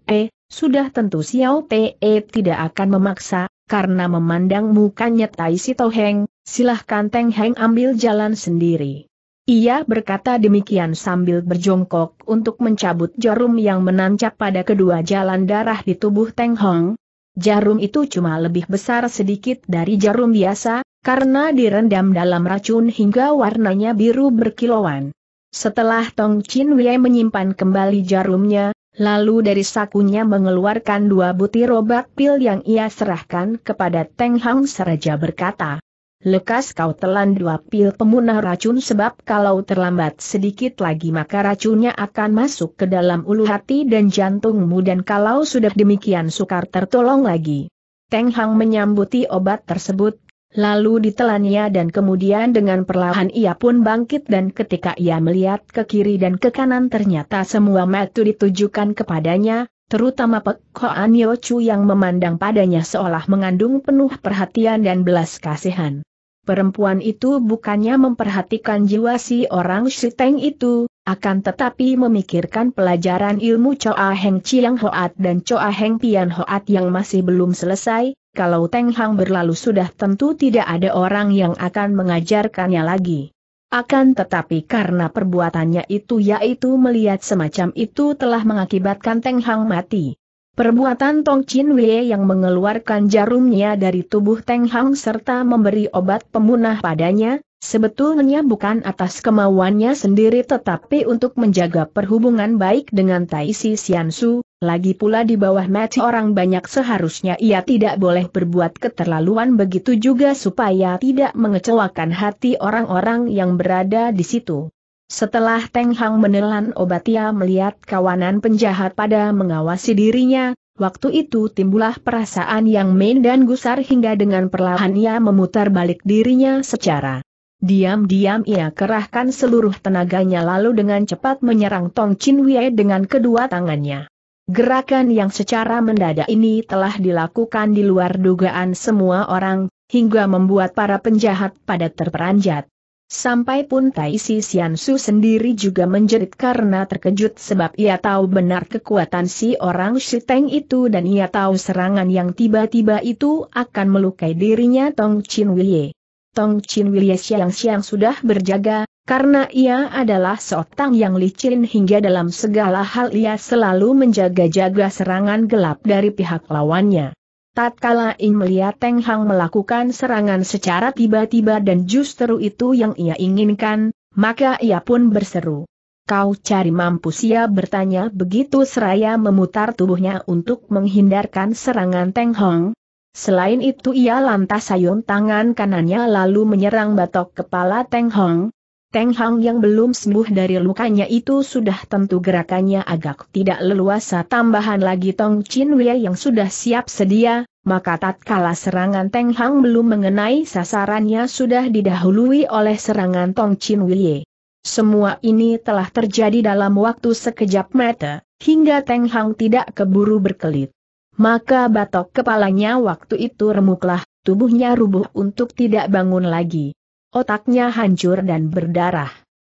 sudah tentu Xiao Te tidak akan memaksa, karena memandang mukanya Tai Si Toheng, silahkan Teng Heng ambil jalan sendiri. Ia berkata demikian sambil berjongkok untuk mencabut jarum yang menancap pada kedua jalan darah di tubuh Teng Hong. Jarum itu cuma lebih besar sedikit dari jarum biasa, karena direndam dalam racun hingga warnanya biru berkilauan. Setelah Tong Chin Wei menyimpan kembali jarumnya, Lalu dari sakunya mengeluarkan dua butir obat pil yang ia serahkan kepada Teng Hang Seraja berkata, Lekas kau telan dua pil pemunah racun sebab kalau terlambat sedikit lagi maka racunnya akan masuk ke dalam ulu hati dan jantungmu dan kalau sudah demikian sukar tertolong lagi. Teng Hang menyambuti obat tersebut lalu ditelannya dan kemudian dengan perlahan ia pun bangkit dan ketika ia melihat ke kiri dan ke kanan ternyata semua mata ditujukan kepadanya, terutama Pek Koan Yo yang memandang padanya seolah mengandung penuh perhatian dan belas kasihan. Perempuan itu bukannya memperhatikan jiwa si orang Shiteng itu, akan tetapi memikirkan pelajaran ilmu Choa Heng Chiang Hoat dan Choa Heng Pian Hoat yang masih belum selesai, kalau Teng Hang berlalu sudah tentu tidak ada orang yang akan mengajarkannya lagi. Akan tetapi karena perbuatannya itu yaitu melihat semacam itu telah mengakibatkan Teng Hang mati. Perbuatan Tong Chin Wei yang mengeluarkan jarumnya dari tubuh Teng Hang serta memberi obat pemunah padanya, sebetulnya bukan atas kemauannya sendiri tetapi untuk menjaga perhubungan baik dengan Tai Si Xian Su, lagi pula di bawah mati orang banyak seharusnya ia tidak boleh berbuat keterlaluan begitu juga supaya tidak mengecewakan hati orang-orang yang berada di situ. Setelah Teng Hang menelan obat ia melihat kawanan penjahat pada mengawasi dirinya, waktu itu timbullah perasaan yang main dan gusar hingga dengan perlahan ia memutar balik dirinya secara Diam-diam ia kerahkan seluruh tenaganya lalu dengan cepat menyerang Tong Chin Wei dengan kedua tangannya. Gerakan yang secara mendadak ini telah dilakukan di luar dugaan semua orang, hingga membuat para penjahat pada terperanjat. Sampai pun Tai Si Siansu sendiri juga menjerit karena terkejut sebab ia tahu benar kekuatan si orang Shiteng itu dan ia tahu serangan yang tiba-tiba itu akan melukai dirinya Tong Chin Wei. Tong Chin Wilie siang-siang sudah berjaga, karena ia adalah seotang yang licin hingga dalam segala hal ia selalu menjaga-jaga serangan gelap dari pihak lawannya. Tatkala Ing melihat Teng Hang melakukan serangan secara tiba-tiba dan justru itu yang ia inginkan, maka ia pun berseru. Kau cari mampus ia bertanya begitu seraya memutar tubuhnya untuk menghindarkan serangan Teng Hong, Selain itu ia lantas sayun tangan kanannya lalu menyerang batok kepala Teng Hong. Teng Hong yang belum sembuh dari lukanya itu sudah tentu gerakannya agak tidak leluasa tambahan lagi Tong Chin Wei yang sudah siap sedia, maka tatkala serangan Teng Hong belum mengenai sasarannya sudah didahului oleh serangan Tong Chin Wei. Semua ini telah terjadi dalam waktu sekejap mata, hingga Teng Hong tidak keburu berkelit. Maka batok kepalanya waktu itu remuklah, tubuhnya rubuh untuk tidak bangun lagi. Otaknya hancur dan berdarah.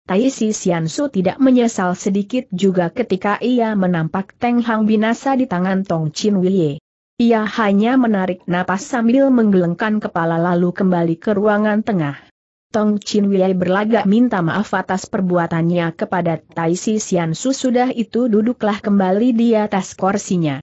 Taisi Xiansu tidak menyesal sedikit juga ketika ia menampak Teng Hang binasa di tangan Tong Chin Wei. Ia hanya menarik napas sambil menggelengkan kepala lalu kembali ke ruangan tengah. Tong Chin Wei berlagak minta maaf atas perbuatannya kepada Taisi Xiansu sudah itu duduklah kembali di atas kursinya.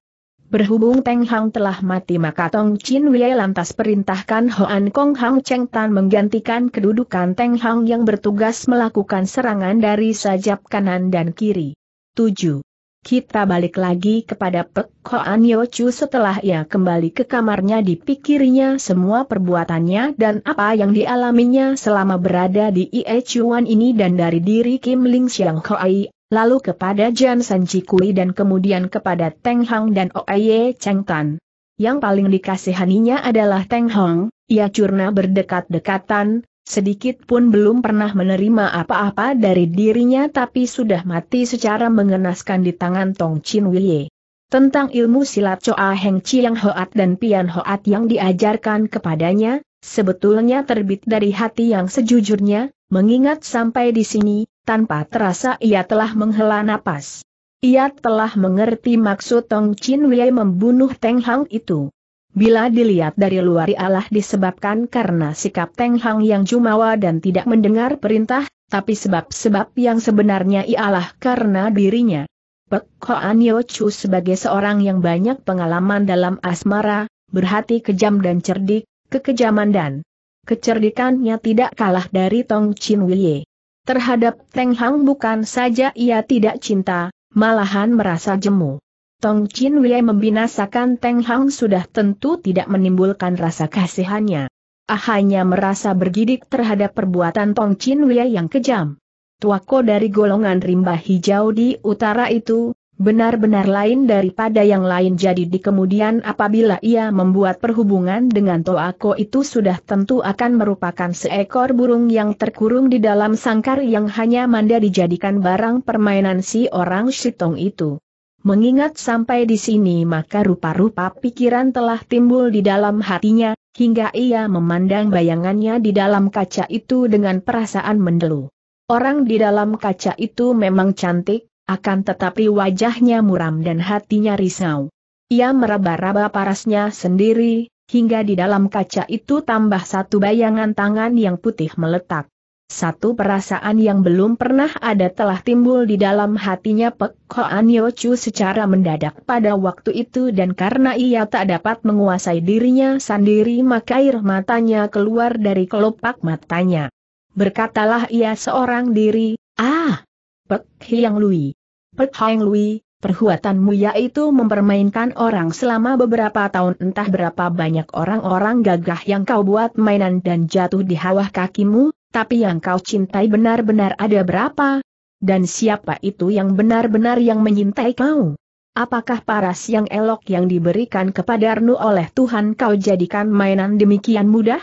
Berhubung Teng Hang telah mati maka Tong Chin Wei lantas perintahkan Hoan Kong Hang Cheng Tan menggantikan kedudukan Teng Hang yang bertugas melakukan serangan dari sajap kanan dan kiri. 7. Kita balik lagi kepada Pek Hoan Yo Chu setelah ia kembali ke kamarnya dipikirinya semua perbuatannya dan apa yang dialaminya selama berada di Ie Chuan ini dan dari diri Kim Ling Xiang Hoai lalu kepada Sanji Kui dan kemudian kepada Teng Hang dan Oye Cheng Tan. Yang paling dikasihaninya adalah Teng Hang, ia curna berdekat-dekatan, sedikit pun belum pernah menerima apa-apa dari dirinya tapi sudah mati secara mengenaskan di tangan Tong Chin Wei. Tentang ilmu silat Choa Heng yang Hoat dan Pian Hoat yang diajarkan kepadanya, sebetulnya terbit dari hati yang sejujurnya, mengingat sampai di sini, tanpa terasa ia telah menghela napas. Ia telah mengerti maksud Tong Chin Wei membunuh Teng Hang itu. Bila dilihat dari luar ialah disebabkan karena sikap Teng Hang yang jumawa dan tidak mendengar perintah, tapi sebab-sebab yang sebenarnya ialah karena dirinya. Pek Hoan Yo Chu sebagai seorang yang banyak pengalaman dalam asmara, berhati kejam dan cerdik, kekejaman dan kecerdikannya tidak kalah dari Tong Chin Wei. Terhadap Teng Hang bukan saja ia tidak cinta, malahan merasa jemu. Tong Chin Wei membinasakan Teng Hang sudah tentu tidak menimbulkan rasa kasihannya. Ahanya merasa bergidik terhadap perbuatan Tong Chin Wei yang kejam. Tuako dari golongan rimba hijau di utara itu, Benar-benar lain daripada yang lain jadi di kemudian apabila ia membuat perhubungan dengan Toako itu sudah tentu akan merupakan seekor burung yang terkurung di dalam sangkar yang hanya manda dijadikan barang permainan si orang Shitong itu. Mengingat sampai di sini maka rupa-rupa pikiran telah timbul di dalam hatinya, hingga ia memandang bayangannya di dalam kaca itu dengan perasaan mendelu. Orang di dalam kaca itu memang cantik, akan tetapi wajahnya muram dan hatinya risau. Ia meraba-raba parasnya sendiri, hingga di dalam kaca itu tambah satu bayangan tangan yang putih meletak. Satu perasaan yang belum pernah ada telah timbul di dalam hatinya Pek aniochu secara mendadak pada waktu itu dan karena ia tak dapat menguasai dirinya sendiri maka air matanya keluar dari kelopak matanya. Berkatalah ia seorang diri, ah, Pek Hiang Lui. Pek Hiang Lui, perbuatanmu yaitu mempermainkan orang selama beberapa tahun entah berapa banyak orang-orang gagah yang kau buat mainan dan jatuh di hawah kakimu, tapi yang kau cintai benar-benar ada berapa? Dan siapa itu yang benar-benar yang menyintai kau? Apakah paras yang elok yang diberikan kepada Arnu oleh Tuhan kau jadikan mainan demikian mudah?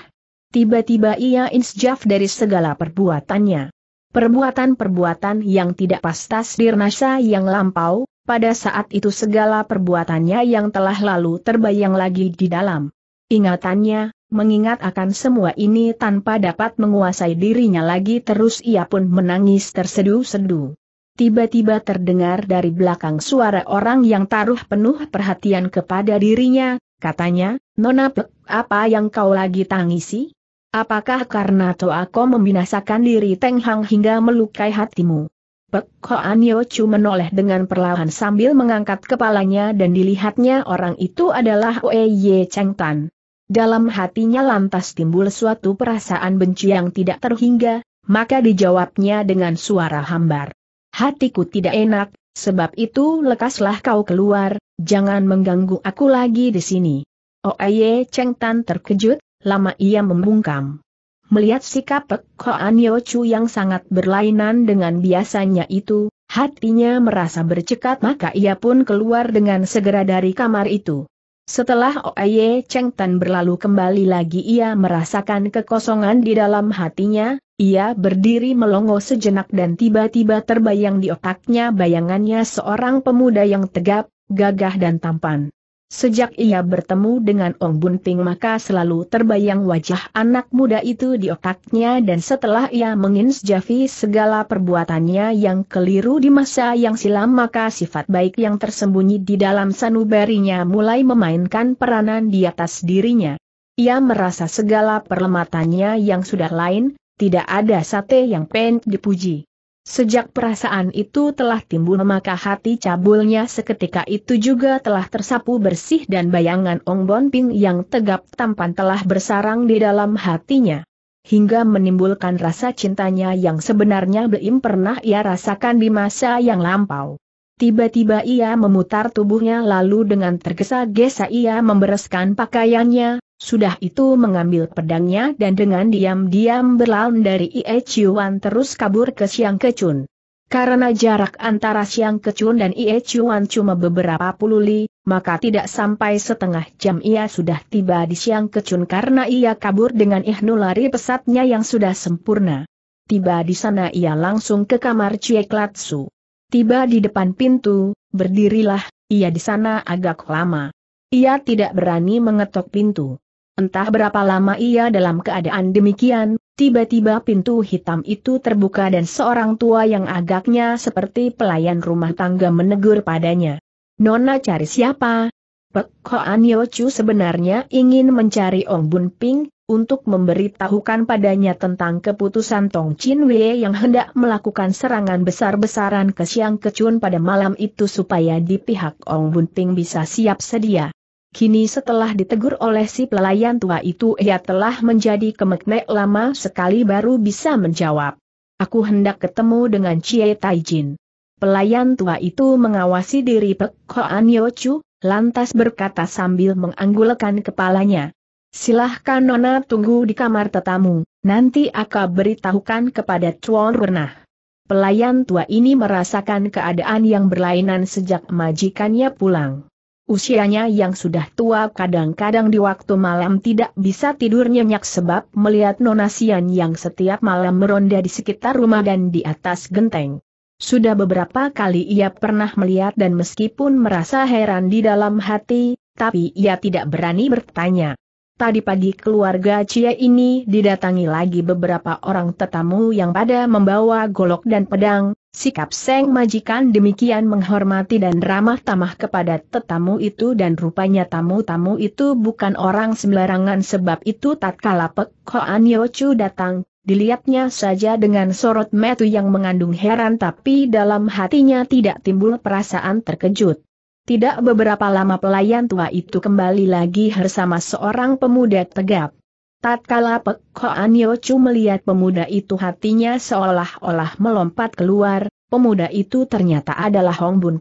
Tiba-tiba ia insjaf dari segala perbuatannya. Perbuatan-perbuatan yang tidak pas dirnasa yang lampau, pada saat itu segala perbuatannya yang telah lalu terbayang lagi di dalam ingatannya, mengingat akan semua ini tanpa dapat menguasai dirinya lagi terus ia pun menangis tersedu-sedu. Tiba-tiba terdengar dari belakang suara orang yang taruh penuh perhatian kepada dirinya, katanya, Nona apa yang kau lagi tangisi? Apakah karena toa Toako membinasakan diri Teng Hang hingga melukai hatimu? Pek Hoan Chu menoleh dengan perlahan sambil mengangkat kepalanya dan dilihatnya orang itu adalah Oe Ye Cheng Tan. Dalam hatinya lantas timbul suatu perasaan benci yang tidak terhingga, maka dijawabnya dengan suara hambar. Hatiku tidak enak, sebab itu lekaslah kau keluar, jangan mengganggu aku lagi di sini. Oe Ye Cheng Tan terkejut, lama ia membungkam. Melihat sikap Pek Koan Yo yang sangat berlainan dengan biasanya itu, hatinya merasa bercekat maka ia pun keluar dengan segera dari kamar itu. Setelah Oye Cheng Tan berlalu kembali lagi ia merasakan kekosongan di dalam hatinya, ia berdiri melongo sejenak dan tiba-tiba terbayang di otaknya bayangannya seorang pemuda yang tegap, gagah dan tampan. Sejak ia bertemu dengan Ong Bunting maka selalu terbayang wajah anak muda itu di otaknya dan setelah ia menginsjafi segala perbuatannya yang keliru di masa yang silam maka sifat baik yang tersembunyi di dalam sanubarinya mulai memainkan peranan di atas dirinya. Ia merasa segala perlematannya yang sudah lain, tidak ada sate yang pent dipuji. Sejak perasaan itu telah timbul maka hati cabulnya seketika itu juga telah tersapu bersih dan bayangan Ong Bon Ping yang tegap tampan telah bersarang di dalam hatinya. Hingga menimbulkan rasa cintanya yang sebenarnya belum pernah ia rasakan di masa yang lampau. Tiba-tiba ia memutar tubuhnya lalu dengan tergesa-gesa ia membereskan pakaiannya, sudah itu mengambil pedangnya dan dengan diam-diam berlalu dari Ie Chuan terus kabur ke Siang Kecun. Karena jarak antara Siang Kecun dan Ie Chuan cuma beberapa puluh li, maka tidak sampai setengah jam ia sudah tiba di Siang Kecun karena ia kabur dengan ihnu lari pesatnya yang sudah sempurna. Tiba di sana ia langsung ke kamar Cieklatsu. Tiba di depan pintu, berdirilah, ia di sana agak lama. Ia tidak berani mengetok pintu. Entah berapa lama ia dalam keadaan demikian, tiba-tiba pintu hitam itu terbuka dan seorang tua yang agaknya seperti pelayan rumah tangga menegur padanya. Nona cari siapa? Pek Hoan Yochu sebenarnya ingin mencari Ong Bun Ping, untuk memberitahukan padanya tentang keputusan Tong Chin Wei yang hendak melakukan serangan besar-besaran ke Siang Kecun pada malam itu supaya di pihak Ong Bun Ping bisa siap sedia. Kini setelah ditegur oleh si pelayan tua itu ia telah menjadi kemeknek lama sekali baru bisa menjawab. Aku hendak ketemu dengan Cie Taijin. Pelayan tua itu mengawasi diri Pek Koan Yochu, lantas berkata sambil menganggulkan kepalanya. Silahkan Nona tunggu di kamar tetamu, nanti aku beritahukan kepada Chuan Renah. Pelayan tua ini merasakan keadaan yang berlainan sejak majikannya pulang. Usianya yang sudah tua kadang-kadang di waktu malam tidak bisa tidur nyenyak sebab melihat nonasian yang setiap malam meronda di sekitar rumah dan di atas genteng. Sudah beberapa kali ia pernah melihat dan meskipun merasa heran di dalam hati, tapi ia tidak berani bertanya. Tadi pagi keluarga Cia ini didatangi lagi beberapa orang tetamu yang pada membawa golok dan pedang, Sikap Seng Majikan demikian menghormati dan ramah tamah kepada tetamu itu dan rupanya tamu-tamu itu bukan orang sembarangan sebab itu tatkala Pek Koan Yochu datang, dilihatnya saja dengan sorot metu yang mengandung heran tapi dalam hatinya tidak timbul perasaan terkejut. Tidak beberapa lama pelayan tua itu kembali lagi bersama seorang pemuda tegap. Tatkala Pek Koan Chu melihat pemuda itu hatinya seolah-olah melompat keluar, pemuda itu ternyata adalah Hong Bun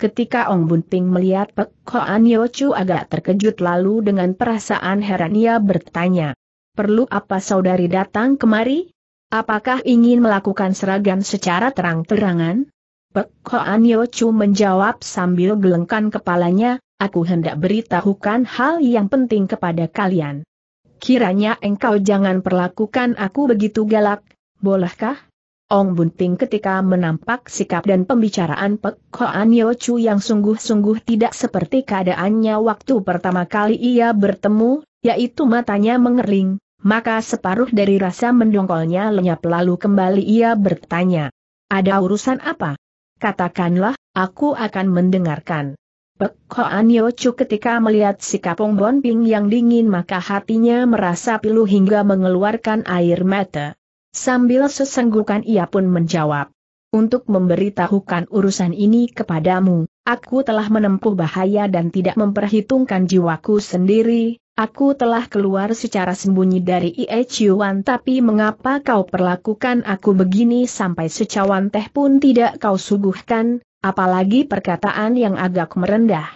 Ketika Ong Bun melihat Pek Koan Chu agak terkejut lalu dengan perasaan heran ia bertanya. Perlu apa saudari datang kemari? Apakah ingin melakukan seragam secara terang-terangan? Pek Koan Chu menjawab sambil gelengkan kepalanya, aku hendak beritahukan hal yang penting kepada kalian kiranya engkau jangan perlakukan aku begitu galak, bolehkah? Ong Bunting ketika menampak sikap dan pembicaraan Pek Koan Yo Chu yang sungguh-sungguh tidak seperti keadaannya waktu pertama kali ia bertemu, yaitu matanya mengering, maka separuh dari rasa mendongkolnya lenyap lalu kembali ia bertanya. Ada urusan apa? Katakanlah, aku akan mendengarkan. Pek Hoan Chu ketika melihat sikap Ong Bon Ping yang dingin maka hatinya merasa pilu hingga mengeluarkan air mata. Sambil sesenggukan ia pun menjawab. Untuk memberitahukan urusan ini kepadamu, aku telah menempuh bahaya dan tidak memperhitungkan jiwaku sendiri, aku telah keluar secara sembunyi dari Iechuan tapi mengapa kau perlakukan aku begini sampai secawan teh pun tidak kau suguhkan, apalagi perkataan yang agak merendah.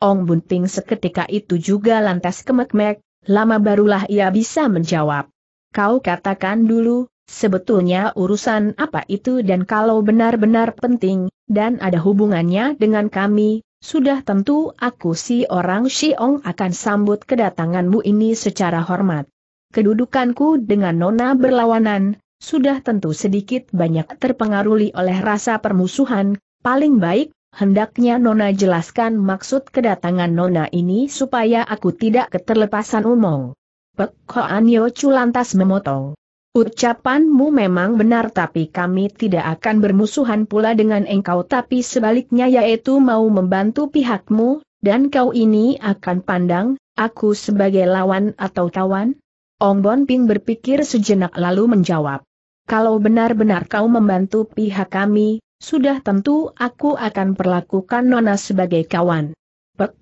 Ong Bunting seketika itu juga lantas kemek-mek, lama barulah ia bisa menjawab. Kau katakan dulu, sebetulnya urusan apa itu dan kalau benar-benar penting, dan ada hubungannya dengan kami, sudah tentu aku si orang Ong akan sambut kedatanganmu ini secara hormat. Kedudukanku dengan Nona berlawanan, sudah tentu sedikit banyak terpengaruhi oleh rasa permusuhan, Paling baik, hendaknya Nona jelaskan maksud kedatangan Nona ini supaya aku tidak keterlepasan umong. Pek Hoan lantas memotong. Ucapanmu memang benar tapi kami tidak akan bermusuhan pula dengan engkau tapi sebaliknya yaitu mau membantu pihakmu, dan kau ini akan pandang, aku sebagai lawan atau kawan? Ong Bon Ping berpikir sejenak lalu menjawab. Kalau benar-benar kau membantu pihak kami, sudah tentu aku akan perlakukan Nona sebagai kawan. Pek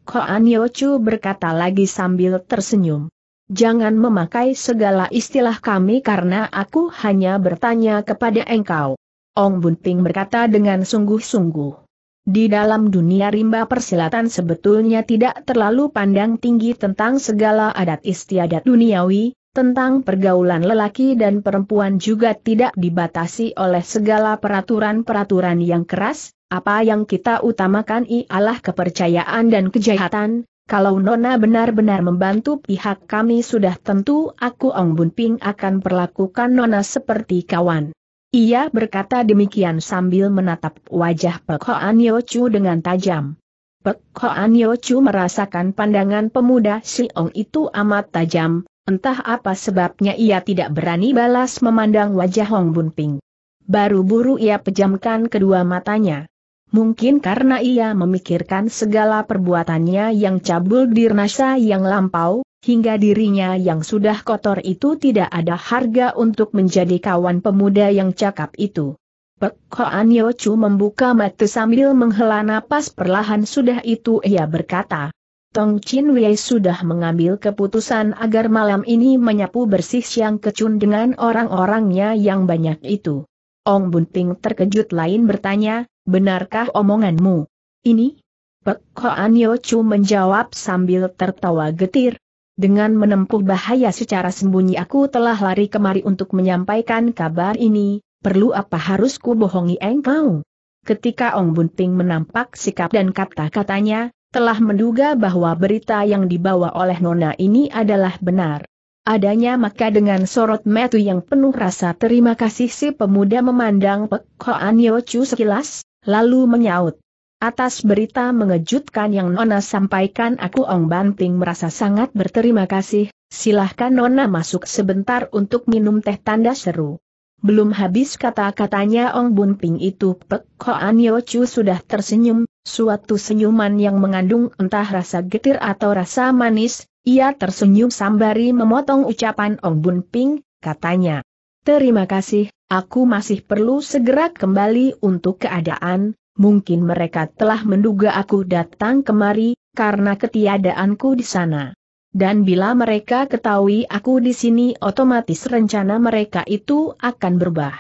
Yochu berkata lagi sambil tersenyum. Jangan memakai segala istilah kami karena aku hanya bertanya kepada engkau. Ong Bunting berkata dengan sungguh-sungguh. Di dalam dunia rimba persilatan sebetulnya tidak terlalu pandang tinggi tentang segala adat istiadat duniawi, tentang pergaulan lelaki dan perempuan juga tidak dibatasi oleh segala peraturan-peraturan yang keras, apa yang kita utamakan ialah kepercayaan dan kejahatan, kalau Nona benar-benar membantu pihak kami sudah tentu aku Ong Bun Ping akan perlakukan Nona seperti kawan. Ia berkata demikian sambil menatap wajah Pek Hoan Yo Chu dengan tajam. Pek Hoan Yo Chu merasakan pandangan pemuda si Ong itu amat tajam, Entah apa sebabnya ia tidak berani balas memandang wajah Hong Bunping. Baru buru ia pejamkan kedua matanya. Mungkin karena ia memikirkan segala perbuatannya yang cabul dirnasa yang lampau, hingga dirinya yang sudah kotor itu tidak ada harga untuk menjadi kawan pemuda yang cakap itu. Pek Hoan Yochu membuka mata sambil menghela napas perlahan sudah itu ia berkata, Tong Chin Wei sudah mengambil keputusan agar malam ini menyapu bersih siang kecun dengan orang-orangnya yang banyak itu. Ong Bunting terkejut lain bertanya, benarkah omonganmu? Ini? Pek Koan Chu menjawab sambil tertawa getir. Dengan menempuh bahaya secara sembunyi aku telah lari kemari untuk menyampaikan kabar ini, perlu apa harus ku bohongi engkau? Ketika Ong Bunting menampak sikap dan kata-katanya, telah menduga bahwa berita yang dibawa oleh Nona ini adalah benar. Adanya maka dengan sorot metu yang penuh rasa terima kasih si pemuda memandang pekoan Koan Yochu sekilas, lalu menyaut. Atas berita mengejutkan yang Nona sampaikan aku Ong Banting merasa sangat berterima kasih, silahkan Nona masuk sebentar untuk minum teh tanda seru. Belum habis kata-katanya Ong Bunping itu Pek Koan Yochu sudah tersenyum, Suatu senyuman yang mengandung entah rasa getir atau rasa manis, ia tersenyum sambari memotong ucapan Ong Bun Ping, katanya. Terima kasih, aku masih perlu segera kembali untuk keadaan, mungkin mereka telah menduga aku datang kemari, karena ketiadaanku di sana. Dan bila mereka ketahui aku di sini otomatis rencana mereka itu akan berubah.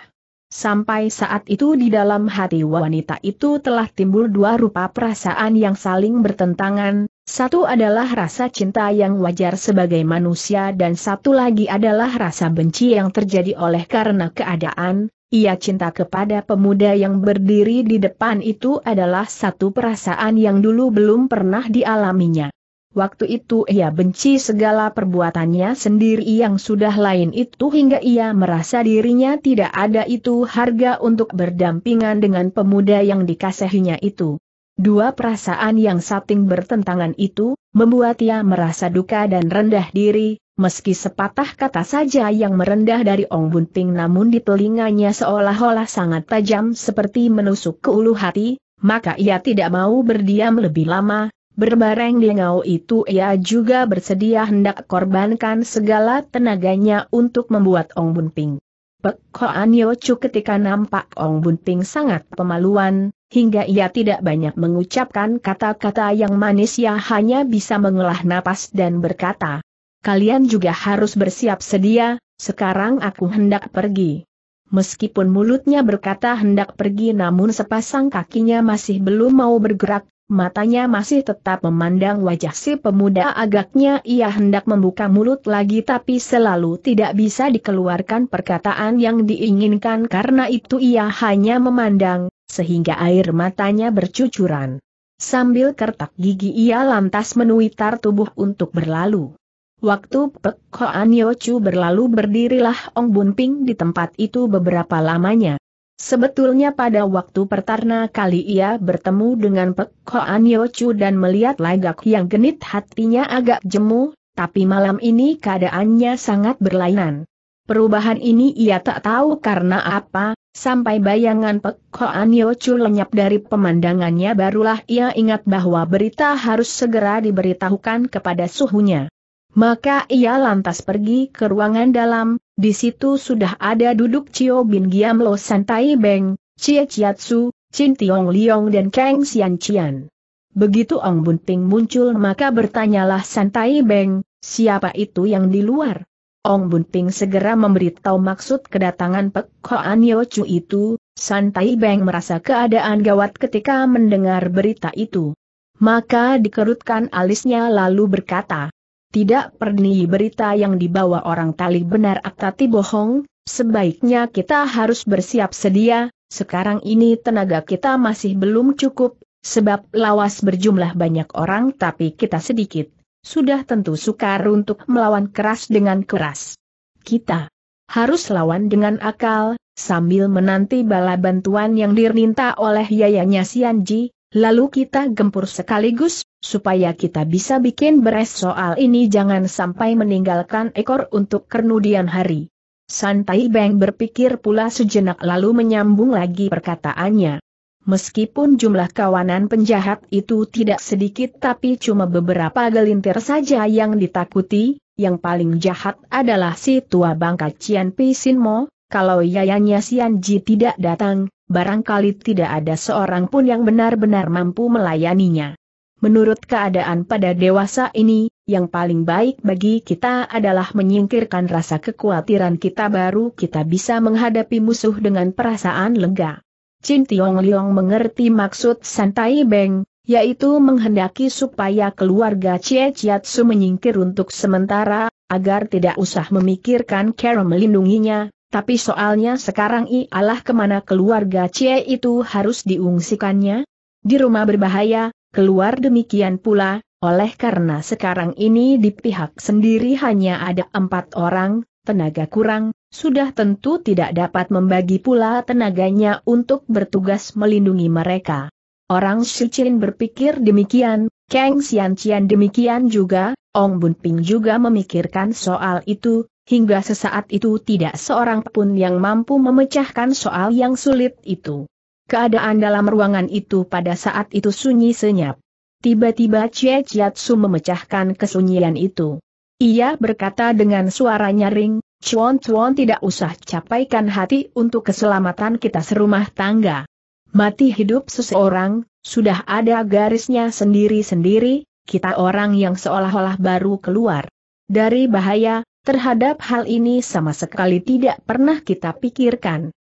Sampai saat itu di dalam hati wanita itu telah timbul dua rupa perasaan yang saling bertentangan, satu adalah rasa cinta yang wajar sebagai manusia dan satu lagi adalah rasa benci yang terjadi oleh karena keadaan, ia cinta kepada pemuda yang berdiri di depan itu adalah satu perasaan yang dulu belum pernah dialaminya. Waktu itu ia benci segala perbuatannya sendiri yang sudah lain itu hingga ia merasa dirinya tidak ada itu harga untuk berdampingan dengan pemuda yang dikasihinya itu. Dua perasaan yang sating bertentangan itu, membuat ia merasa duka dan rendah diri, meski sepatah kata saja yang merendah dari Ong Bunting namun di telinganya seolah-olah sangat tajam seperti menusuk ke ulu hati, maka ia tidak mau berdiam lebih lama, Berbareng dengau itu ia juga bersedia hendak korbankan segala tenaganya untuk membuat Ong Bun Ping. Pek Koan Yocu ketika nampak Ong Bun sangat pemaluan, hingga ia tidak banyak mengucapkan kata-kata yang manis ia hanya bisa mengelah napas dan berkata, Kalian juga harus bersiap sedia, sekarang aku hendak pergi. Meskipun mulutnya berkata hendak pergi namun sepasang kakinya masih belum mau bergerak, matanya masih tetap memandang wajah si pemuda agaknya ia hendak membuka mulut lagi tapi selalu tidak bisa dikeluarkan perkataan yang diinginkan karena itu ia hanya memandang, sehingga air matanya bercucuran. Sambil kertak gigi ia lantas menuitar tubuh untuk berlalu. Waktu Pek Koan Yochu berlalu berdirilah Ong bunping di tempat itu beberapa lamanya. Sebetulnya pada waktu pertarna kali ia bertemu dengan Pek Koan Chu dan melihat lagak yang genit hatinya agak jemu, tapi malam ini keadaannya sangat berlainan. Perubahan ini ia tak tahu karena apa, sampai bayangan Pek Koan Chu lenyap dari pemandangannya barulah ia ingat bahwa berita harus segera diberitahukan kepada suhunya. Maka ia lantas pergi ke ruangan dalam, di situ sudah ada duduk Cio Bin Giam Lo Santai Beng, Cie Chiatsu, Chin Tiong Liong dan Kang Xian Cian. Begitu Ong Bunting muncul maka bertanyalah Santai Beng, siapa itu yang di luar? Ong Bunting segera memberitahu maksud kedatangan Pek Koan Chu itu, Santai Beng merasa keadaan gawat ketika mendengar berita itu. Maka dikerutkan alisnya lalu berkata, tidak pernah berita yang dibawa orang tali benar atau bohong, sebaiknya kita harus bersiap sedia, sekarang ini tenaga kita masih belum cukup, sebab lawas berjumlah banyak orang tapi kita sedikit. Sudah tentu sukar untuk melawan keras dengan keras. Kita harus lawan dengan akal, sambil menanti bala bantuan yang dirinta oleh yayanya Sianji, lalu kita gempur sekaligus, supaya kita bisa bikin beres soal ini jangan sampai meninggalkan ekor untuk kernudian hari. Santai Beng berpikir pula sejenak lalu menyambung lagi perkataannya. Meskipun jumlah kawanan penjahat itu tidak sedikit tapi cuma beberapa gelintir saja yang ditakuti, yang paling jahat adalah si tua bangka Cian Mo. kalau yayanya Sian Ji tidak datang, barangkali tidak ada seorang pun yang benar-benar mampu melayaninya. Menurut keadaan pada dewasa ini, yang paling baik bagi kita adalah menyingkirkan rasa kekhawatiran kita baru kita bisa menghadapi musuh dengan perasaan lega. Chin Tiong Liong mengerti maksud Santai Beng, yaitu menghendaki supaya keluarga Chie Chiatsu menyingkir untuk sementara, agar tidak usah memikirkan cara melindunginya, tapi soalnya sekarang ialah kemana keluarga Cie itu harus diungsikannya? Di rumah berbahaya, Keluar demikian pula, oleh karena sekarang ini di pihak sendiri hanya ada empat orang, tenaga kurang, sudah tentu tidak dapat membagi pula tenaganya untuk bertugas melindungi mereka. Orang Shichin berpikir demikian, Kang Xianqian demikian juga, Ong Bunping juga memikirkan soal itu, hingga sesaat itu tidak seorang pun yang mampu memecahkan soal yang sulit itu. Keadaan dalam ruangan itu pada saat itu sunyi senyap. Tiba-tiba Chie Chiatsu memecahkan kesunyian itu. Ia berkata dengan suara nyaring, Chuan Chuan tidak usah capaikan hati untuk keselamatan kita serumah tangga. Mati hidup seseorang, sudah ada garisnya sendiri-sendiri, kita orang yang seolah-olah baru keluar. Dari bahaya, terhadap hal ini sama sekali tidak pernah kita pikirkan.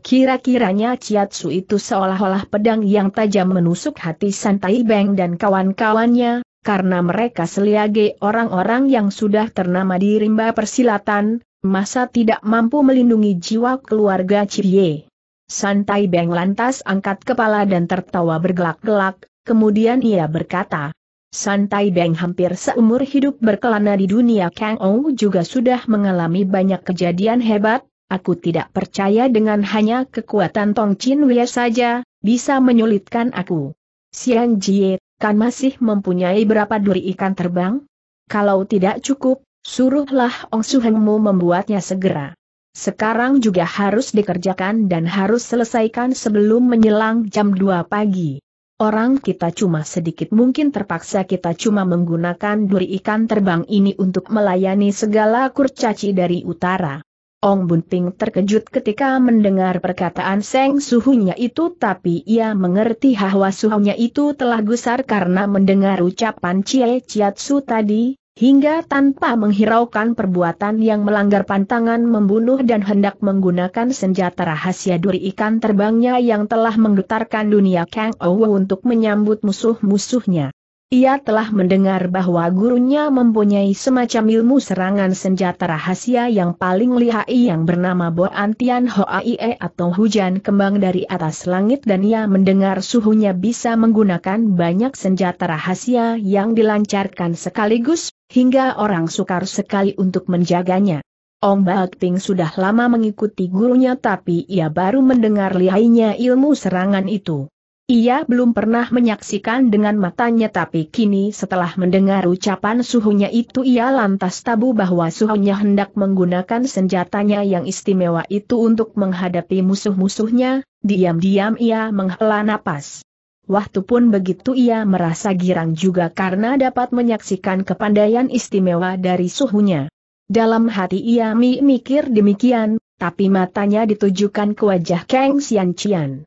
Kira-kiranya Ciatsu itu seolah-olah pedang yang tajam menusuk hati Santai Beng dan kawan-kawannya, karena mereka seliage orang-orang yang sudah ternama di rimba persilatan, masa tidak mampu melindungi jiwa keluarga Cie. Santai Beng lantas angkat kepala dan tertawa bergelak-gelak, kemudian ia berkata, Santai Beng hampir seumur hidup berkelana di dunia Kang Ong juga sudah mengalami banyak kejadian hebat, Aku tidak percaya dengan hanya kekuatan Tong Chin Wei saja, bisa menyulitkan aku. Xian Jie, kan masih mempunyai berapa duri ikan terbang? Kalau tidak cukup, suruhlah Ong Suhengmu membuatnya segera. Sekarang juga harus dikerjakan dan harus selesaikan sebelum menyelang jam 2 pagi. Orang kita cuma sedikit mungkin terpaksa kita cuma menggunakan duri ikan terbang ini untuk melayani segala kurcaci dari utara. Ong Bunting terkejut ketika mendengar perkataan Seng Suhunya itu tapi ia mengerti bahwa Suhunya itu telah gusar karena mendengar ucapan Cie Chiatsu tadi, hingga tanpa menghiraukan perbuatan yang melanggar pantangan membunuh dan hendak menggunakan senjata rahasia duri ikan terbangnya yang telah menggetarkan dunia Kang Ouwe untuk menyambut musuh-musuhnya. Ia telah mendengar bahwa gurunya mempunyai semacam ilmu serangan senjata rahasia yang paling lihai yang bernama Boantian Tian Hoai atau hujan kembang dari atas langit dan ia mendengar suhunya bisa menggunakan banyak senjata rahasia yang dilancarkan sekaligus, hingga orang sukar sekali untuk menjaganya. Ong Baek Ping sudah lama mengikuti gurunya tapi ia baru mendengar lihainya ilmu serangan itu. Ia belum pernah menyaksikan dengan matanya tapi kini setelah mendengar ucapan suhunya itu ia lantas tabu bahwa suhunya hendak menggunakan senjatanya yang istimewa itu untuk menghadapi musuh-musuhnya, diam-diam ia menghela napas. Waktu pun begitu ia merasa girang juga karena dapat menyaksikan kepandaian istimewa dari suhunya. Dalam hati ia mikir demikian, tapi matanya ditujukan ke wajah Kang Xianqian.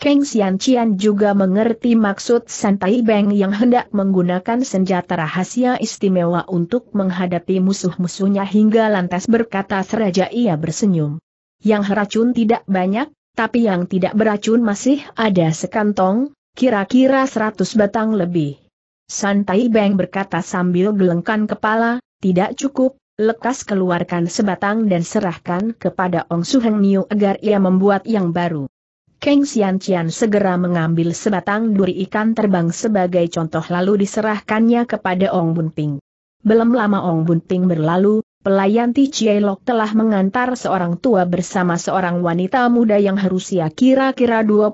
Keng Xian Qian juga mengerti maksud Santai Beng yang hendak menggunakan senjata rahasia istimewa untuk menghadapi musuh-musuhnya hingga lantas berkata seraja ia bersenyum. Yang racun tidak banyak, tapi yang tidak beracun masih ada sekantong, kira-kira seratus batang lebih. Santai Beng berkata sambil gelengkan kepala, tidak cukup, lekas keluarkan sebatang dan serahkan kepada Ong Suheng Niu agar ia membuat yang baru. Keng Xian segera mengambil sebatang duri ikan terbang sebagai contoh lalu diserahkannya kepada Ong Bunting. Belum lama Ong Bunting berlalu, pelayan Ti Lok telah mengantar seorang tua bersama seorang wanita muda yang berusia kira-kira 23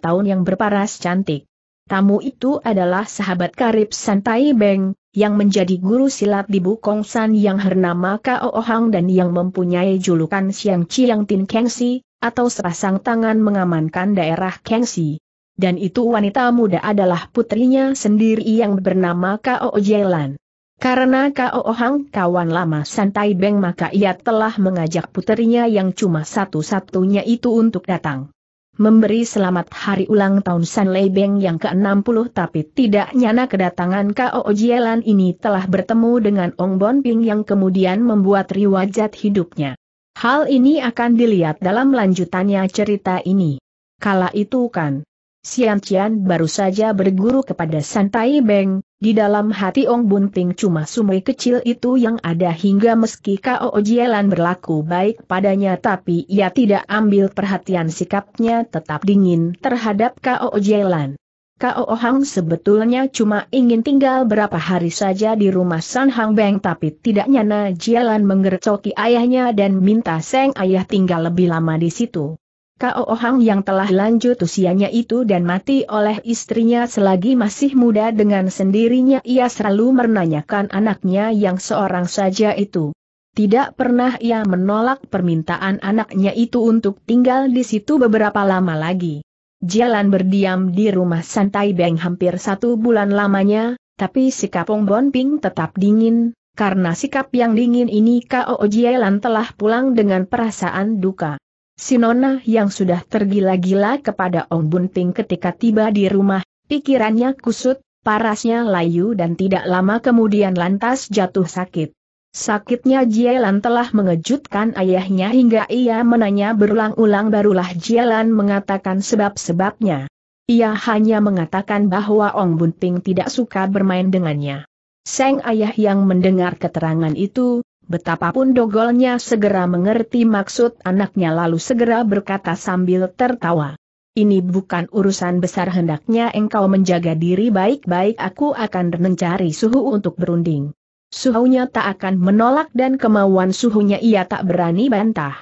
tahun yang berparas cantik. Tamu itu adalah sahabat karib Santai Beng, yang menjadi guru silat di Bukong San yang bernama Kao Hang dan yang mempunyai julukan Siang Chiang Tin Kengsi, atau sepasang tangan mengamankan daerah Kengsi. Dan itu wanita muda adalah putrinya sendiri yang bernama Kao Jelan. Karena Kao Hang kawan lama Santai Beng maka ia telah mengajak putrinya yang cuma satu-satunya itu untuk datang. Memberi selamat hari ulang tahun San Lei Beng yang ke-60 tapi tidak nyana kedatangan Kao Jelan ini telah bertemu dengan Ong Bon Ping yang kemudian membuat riwajat hidupnya. Hal ini akan dilihat dalam lanjutannya cerita ini. Kala itu kan, Sian Cian baru saja berguru kepada Santai Beng, di dalam hati Ong Bunting cuma sumai kecil itu yang ada hingga meski K.O. Jielan berlaku baik padanya tapi ia tidak ambil perhatian sikapnya tetap dingin terhadap K.O. Jielan. Kao Hang sebetulnya cuma ingin tinggal berapa hari saja di rumah San Hang Beng tapi tidak nyana Jialan menggercoki ayahnya dan minta Seng ayah tinggal lebih lama di situ. Kao Hang yang telah lanjut usianya itu dan mati oleh istrinya selagi masih muda dengan sendirinya ia selalu menanyakan anaknya yang seorang saja itu. Tidak pernah ia menolak permintaan anaknya itu untuk tinggal di situ beberapa lama lagi. Jalan berdiam di rumah santai Beng hampir satu bulan lamanya, tapi sikap Ong Bon Ping tetap dingin, karena sikap yang dingin ini Kao Jalan telah pulang dengan perasaan duka. Sinona yang sudah tergila-gila kepada Ong Bon Ping ketika tiba di rumah, pikirannya kusut, parasnya layu dan tidak lama kemudian lantas jatuh sakit. Sakitnya Jielan telah mengejutkan ayahnya hingga ia menanya berulang-ulang barulah Jielan mengatakan sebab-sebabnya. Ia hanya mengatakan bahwa Ong Bunting tidak suka bermain dengannya. Seng ayah yang mendengar keterangan itu, betapapun dogolnya segera mengerti maksud anaknya lalu segera berkata sambil tertawa. Ini bukan urusan besar hendaknya engkau menjaga diri baik-baik aku akan mencari suhu untuk berunding suhunya tak akan menolak dan kemauan suhunya ia tak berani bantah.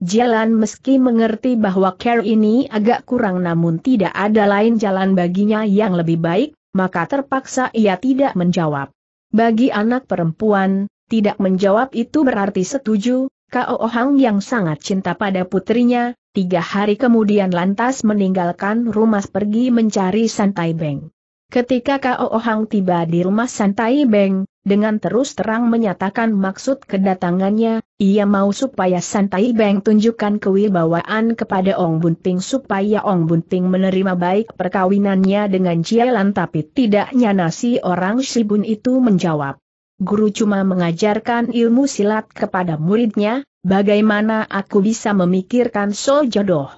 Jalan meski mengerti bahwa care ini agak kurang namun tidak ada lain jalan baginya yang lebih baik, maka terpaksa ia tidak menjawab. Bagi anak perempuan, tidak menjawab itu berarti setuju, Kao Ohang yang sangat cinta pada putrinya, tiga hari kemudian lantas meninggalkan rumah pergi mencari Santai Beng. Ketika Kao Hang tiba di rumah Santai Beng, dengan terus terang menyatakan maksud kedatangannya, ia mau supaya Santai Beng tunjukkan kewibawaan kepada Ong Bunting supaya Ong Bunting menerima baik perkawinannya dengan Jialan tapi tidak nyana si orang Shibun itu menjawab. Guru cuma mengajarkan ilmu silat kepada muridnya, bagaimana aku bisa memikirkan so jodoh.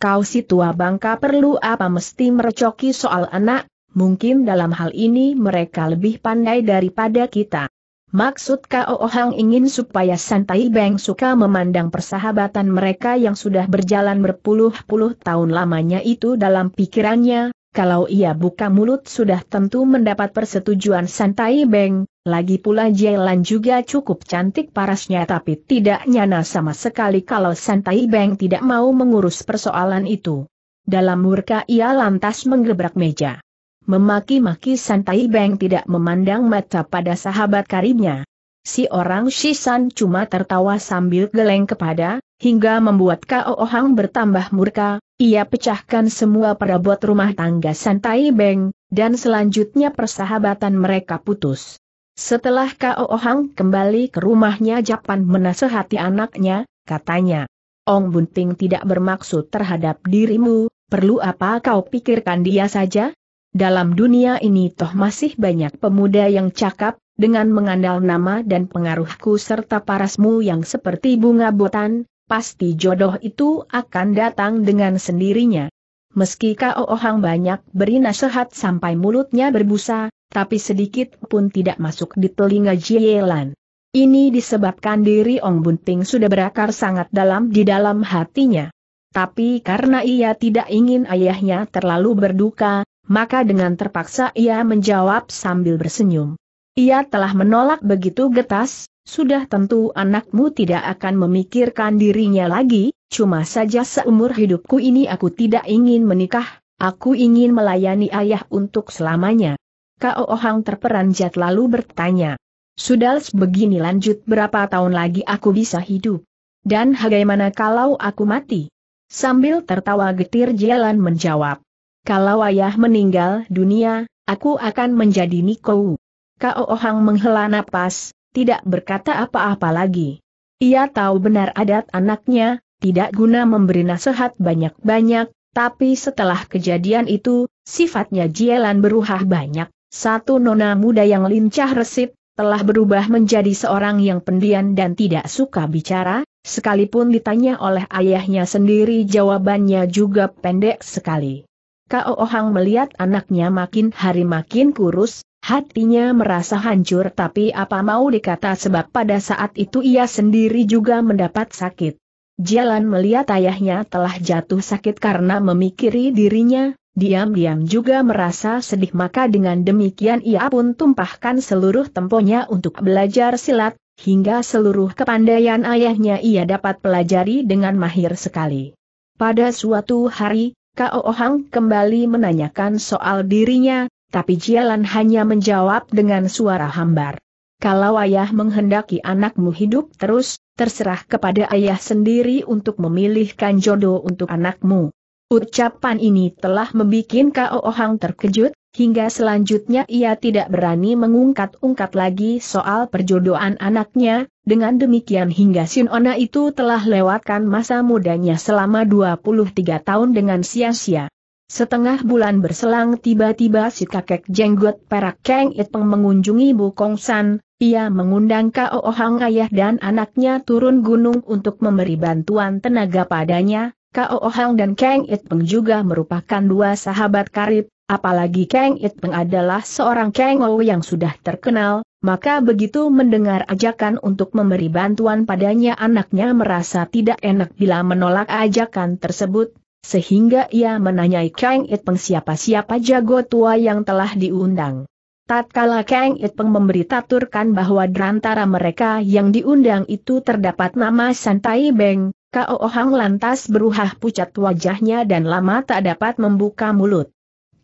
Kau si tua bangka perlu apa mesti merecoki soal anak, Mungkin dalam hal ini mereka lebih pandai daripada kita. Maksud K.O. Hang ingin supaya Santai Beng suka memandang persahabatan mereka yang sudah berjalan berpuluh-puluh tahun lamanya itu dalam pikirannya, kalau ia buka mulut sudah tentu mendapat persetujuan Santai Beng, lagi pula Jelan juga cukup cantik parasnya tapi tidak nyana sama sekali kalau Santai Beng tidak mau mengurus persoalan itu. Dalam murka ia lantas menggebrak meja. Memaki-maki Santai Beng tidak memandang mata pada sahabat karibnya. Si orang Shisan cuma tertawa sambil geleng kepada, hingga membuat Kao Hang bertambah murka, ia pecahkan semua perabot rumah tangga Santai Beng, dan selanjutnya persahabatan mereka putus. Setelah Kao Hang kembali ke rumahnya Japan menasehati anaknya, katanya, Ong Bunting tidak bermaksud terhadap dirimu, perlu apa kau pikirkan dia saja? dalam dunia ini toh masih banyak pemuda yang cakap, dengan mengandal nama dan pengaruhku serta parasmu yang seperti bunga botan, pasti jodoh itu akan datang dengan sendirinya. Meski Kau Ohang banyak beri nasihat sampai mulutnya berbusa, tapi sedikit pun tidak masuk di telinga Jielan. Ini disebabkan diri Ong Bunting sudah berakar sangat dalam di dalam hatinya. Tapi karena ia tidak ingin ayahnya terlalu berduka, maka dengan terpaksa ia menjawab sambil bersenyum. Ia telah menolak begitu getas, sudah tentu anakmu tidak akan memikirkan dirinya lagi, cuma saja seumur hidupku ini aku tidak ingin menikah, aku ingin melayani ayah untuk selamanya. Kau Ohang terperanjat lalu bertanya, sudah begini lanjut berapa tahun lagi aku bisa hidup? Dan bagaimana kalau aku mati? Sambil tertawa getir Jalan menjawab, kalau ayah meninggal dunia, aku akan menjadi Nikou. Kau Ohang menghela napas, tidak berkata apa-apa lagi. Ia tahu benar adat anaknya, tidak guna memberi nasihat banyak-banyak, tapi setelah kejadian itu, sifatnya Jielan berubah banyak. Satu nona muda yang lincah resip, telah berubah menjadi seorang yang pendian dan tidak suka bicara, sekalipun ditanya oleh ayahnya sendiri jawabannya juga pendek sekali. Kao Oohang melihat anaknya makin hari makin kurus, hatinya merasa hancur tapi apa mau dikata sebab pada saat itu ia sendiri juga mendapat sakit. Jalan melihat ayahnya telah jatuh sakit karena memikiri dirinya, diam-diam juga merasa sedih maka dengan demikian ia pun tumpahkan seluruh temponya untuk belajar silat, hingga seluruh kepandaian ayahnya ia dapat pelajari dengan mahir sekali. Pada suatu hari, Kao Ohang kembali menanyakan soal dirinya, tapi Jialan hanya menjawab dengan suara hambar. Kalau ayah menghendaki anakmu hidup terus, terserah kepada ayah sendiri untuk memilihkan jodoh untuk anakmu. Ucapan ini telah membuat Kao Ohang terkejut, Hingga selanjutnya ia tidak berani mengungkat-ungkat lagi soal perjodohan anaknya, dengan demikian hingga Ona itu telah lewatkan masa mudanya selama 23 tahun dengan sia-sia. Setengah bulan berselang tiba-tiba si kakek jenggot perak Kang Itpeng mengunjungi Bu Kong San, ia mengundang Kao Ohang ayah dan anaknya turun gunung untuk memberi bantuan tenaga padanya, Kao Ohang dan Kang Itpeng juga merupakan dua sahabat karib, Apalagi Kang It Peng adalah seorang Kang Ou yang sudah terkenal, maka begitu mendengar ajakan untuk memberi bantuan padanya anaknya merasa tidak enak bila menolak ajakan tersebut, sehingga ia menanyai Kang It Peng siapa-siapa jago tua yang telah diundang. Tatkala Kang It Peng memberitaturkan bahwa derantara mereka yang diundang itu terdapat nama Santai Beng, Kao Hang lantas beruhah pucat wajahnya dan lama tak dapat membuka mulut.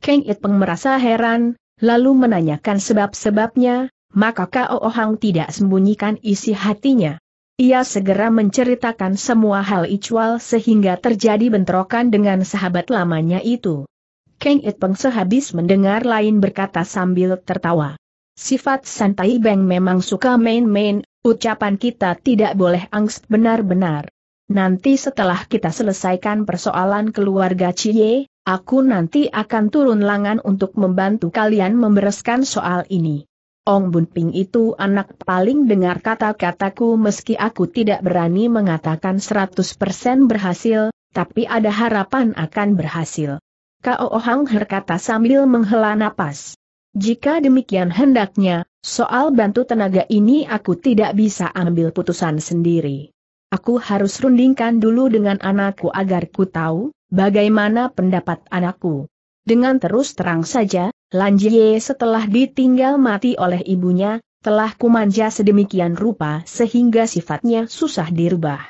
Kang Itpeng merasa heran, lalu menanyakan sebab-sebabnya, maka Kao Hang tidak sembunyikan isi hatinya. Ia segera menceritakan semua hal Ichwal sehingga terjadi bentrokan dengan sahabat lamanya itu. Kang Itpeng sehabis mendengar lain berkata sambil tertawa. Sifat santai Beng memang suka main-main, ucapan kita tidak boleh angst benar-benar. Nanti setelah kita selesaikan persoalan keluarga Cie, Aku nanti akan turun lengan untuk membantu kalian membereskan soal ini. Ong Bun Ping itu anak paling dengar kata-kataku meski aku tidak berani mengatakan 100% berhasil, tapi ada harapan akan berhasil. Kao Hang berkata sambil menghela napas. Jika demikian hendaknya, soal bantu tenaga ini aku tidak bisa ambil putusan sendiri. Aku harus rundingkan dulu dengan anakku agar ku tahu, Bagaimana pendapat anakku? Dengan terus terang saja, Lanjie setelah ditinggal mati oleh ibunya, telah kumanja sedemikian rupa sehingga sifatnya susah dirubah.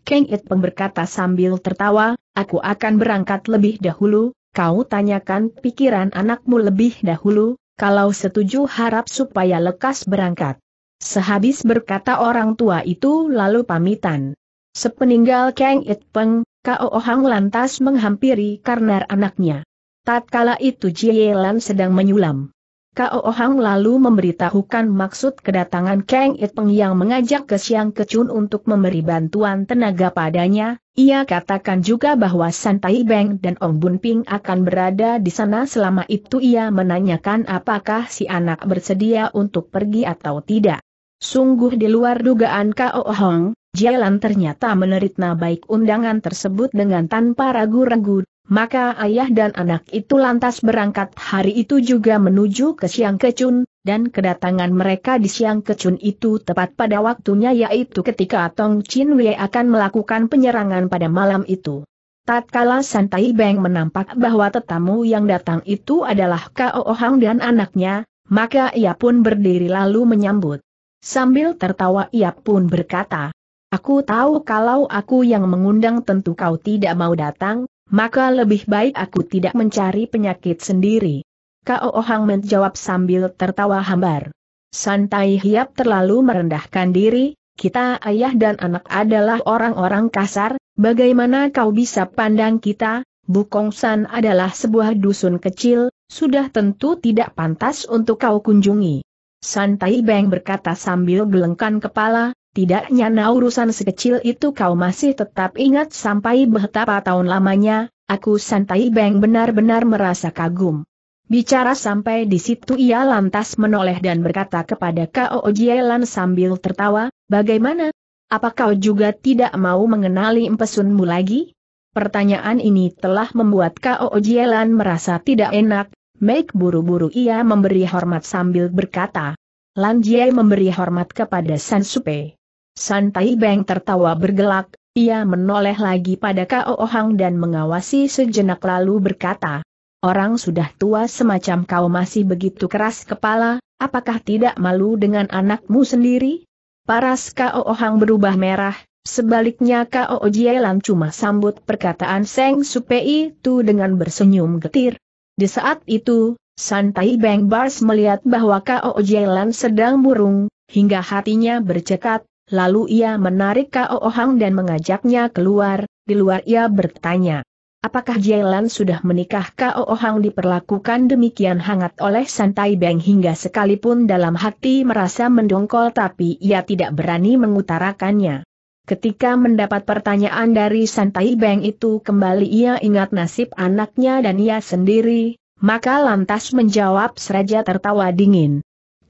Kang It Peng berkata sambil tertawa, aku akan berangkat lebih dahulu, kau tanyakan pikiran anakmu lebih dahulu, kalau setuju harap supaya lekas berangkat. Sehabis berkata orang tua itu lalu pamitan. Sepeninggal Kang It Peng, Kao Ohang lantas menghampiri karena anaknya. Tatkala itu Jie Lan sedang menyulam. Kao Ohang lalu memberitahukan maksud kedatangan Kang It Peng yang mengajak ke Siang Kecun untuk memberi bantuan tenaga padanya, ia katakan juga bahwa Santai Tai Beng dan Ong Bun Ping akan berada di sana selama itu ia menanyakan apakah si anak bersedia untuk pergi atau tidak. Sungguh di luar dugaan Kao Ohang, Jalan ternyata menerima baik undangan tersebut dengan tanpa ragu-ragu, maka ayah dan anak itu lantas berangkat hari itu juga menuju ke Siang Kecun, dan kedatangan mereka di Siang Kecun itu tepat pada waktunya yaitu ketika Tong Chin Wei akan melakukan penyerangan pada malam itu. Tatkala Santai Beng menampak bahwa tetamu yang datang itu adalah Kao Ohang dan anaknya, maka ia pun berdiri lalu menyambut. Sambil tertawa ia pun berkata, Aku tahu kalau aku yang mengundang tentu kau tidak mau datang, maka lebih baik aku tidak mencari penyakit sendiri. Kau Ohang menjawab sambil tertawa hambar. Santai Hiap terlalu merendahkan diri, kita ayah dan anak adalah orang-orang kasar, bagaimana kau bisa pandang kita? Bukongsan adalah sebuah dusun kecil, sudah tentu tidak pantas untuk kau kunjungi. Santai Beng berkata sambil gelengkan kepala, tidaknya nah urusan sekecil itu kau masih tetap ingat sampai betapa tahun lamanya, aku santai beng benar-benar merasa kagum. Bicara sampai di situ ia lantas menoleh dan berkata kepada K.O. Jielan sambil tertawa, bagaimana? Apa kau juga tidak mau mengenali empesunmu lagi? Pertanyaan ini telah membuat K.O. Jielan merasa tidak enak, Meik buru-buru ia memberi hormat sambil berkata. Lan Jie memberi hormat kepada San Supe. Santai Beng tertawa bergelak, ia menoleh lagi pada Kao Ohang dan mengawasi sejenak lalu berkata, Orang sudah tua semacam kau masih begitu keras kepala, apakah tidak malu dengan anakmu sendiri? Paras Kao Ohang berubah merah, sebaliknya Kao Ojielan cuma sambut perkataan Seng Supe itu dengan bersenyum getir. Di saat itu, Santai Beng Bars melihat bahwa Kao Ojielan sedang burung, hingga hatinya bercekat, Lalu ia menarik Kao Hang dan mengajaknya keluar, di luar ia bertanya. Apakah Jailan sudah menikah Kao Hang diperlakukan demikian hangat oleh Santai Beng hingga sekalipun dalam hati merasa mendongkol tapi ia tidak berani mengutarakannya. Ketika mendapat pertanyaan dari Santai Beng itu kembali ia ingat nasib anaknya dan ia sendiri, maka lantas menjawab seraja tertawa dingin.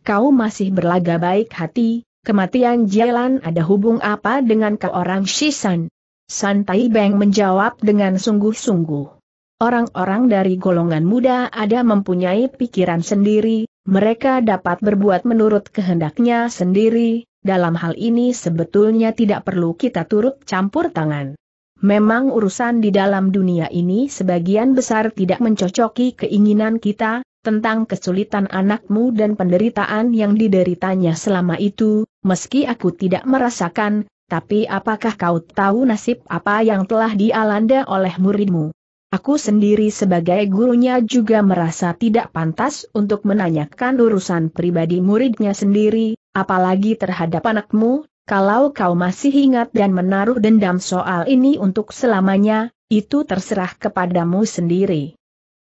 Kau masih berlaga baik hati, Kematian Jalan ada hubung apa dengan ke orang Shisan? Santai Beng menjawab dengan sungguh-sungguh. Orang-orang dari golongan muda ada mempunyai pikiran sendiri, mereka dapat berbuat menurut kehendaknya sendiri, dalam hal ini sebetulnya tidak perlu kita turut campur tangan. Memang urusan di dalam dunia ini sebagian besar tidak mencocoki keinginan kita, tentang kesulitan anakmu dan penderitaan yang dideritanya selama itu, meski aku tidak merasakan, tapi apakah kau tahu nasib apa yang telah dialanda oleh muridmu? Aku sendiri sebagai gurunya juga merasa tidak pantas untuk menanyakan urusan pribadi muridnya sendiri, apalagi terhadap anakmu, kalau kau masih ingat dan menaruh dendam soal ini untuk selamanya, itu terserah kepadamu sendiri.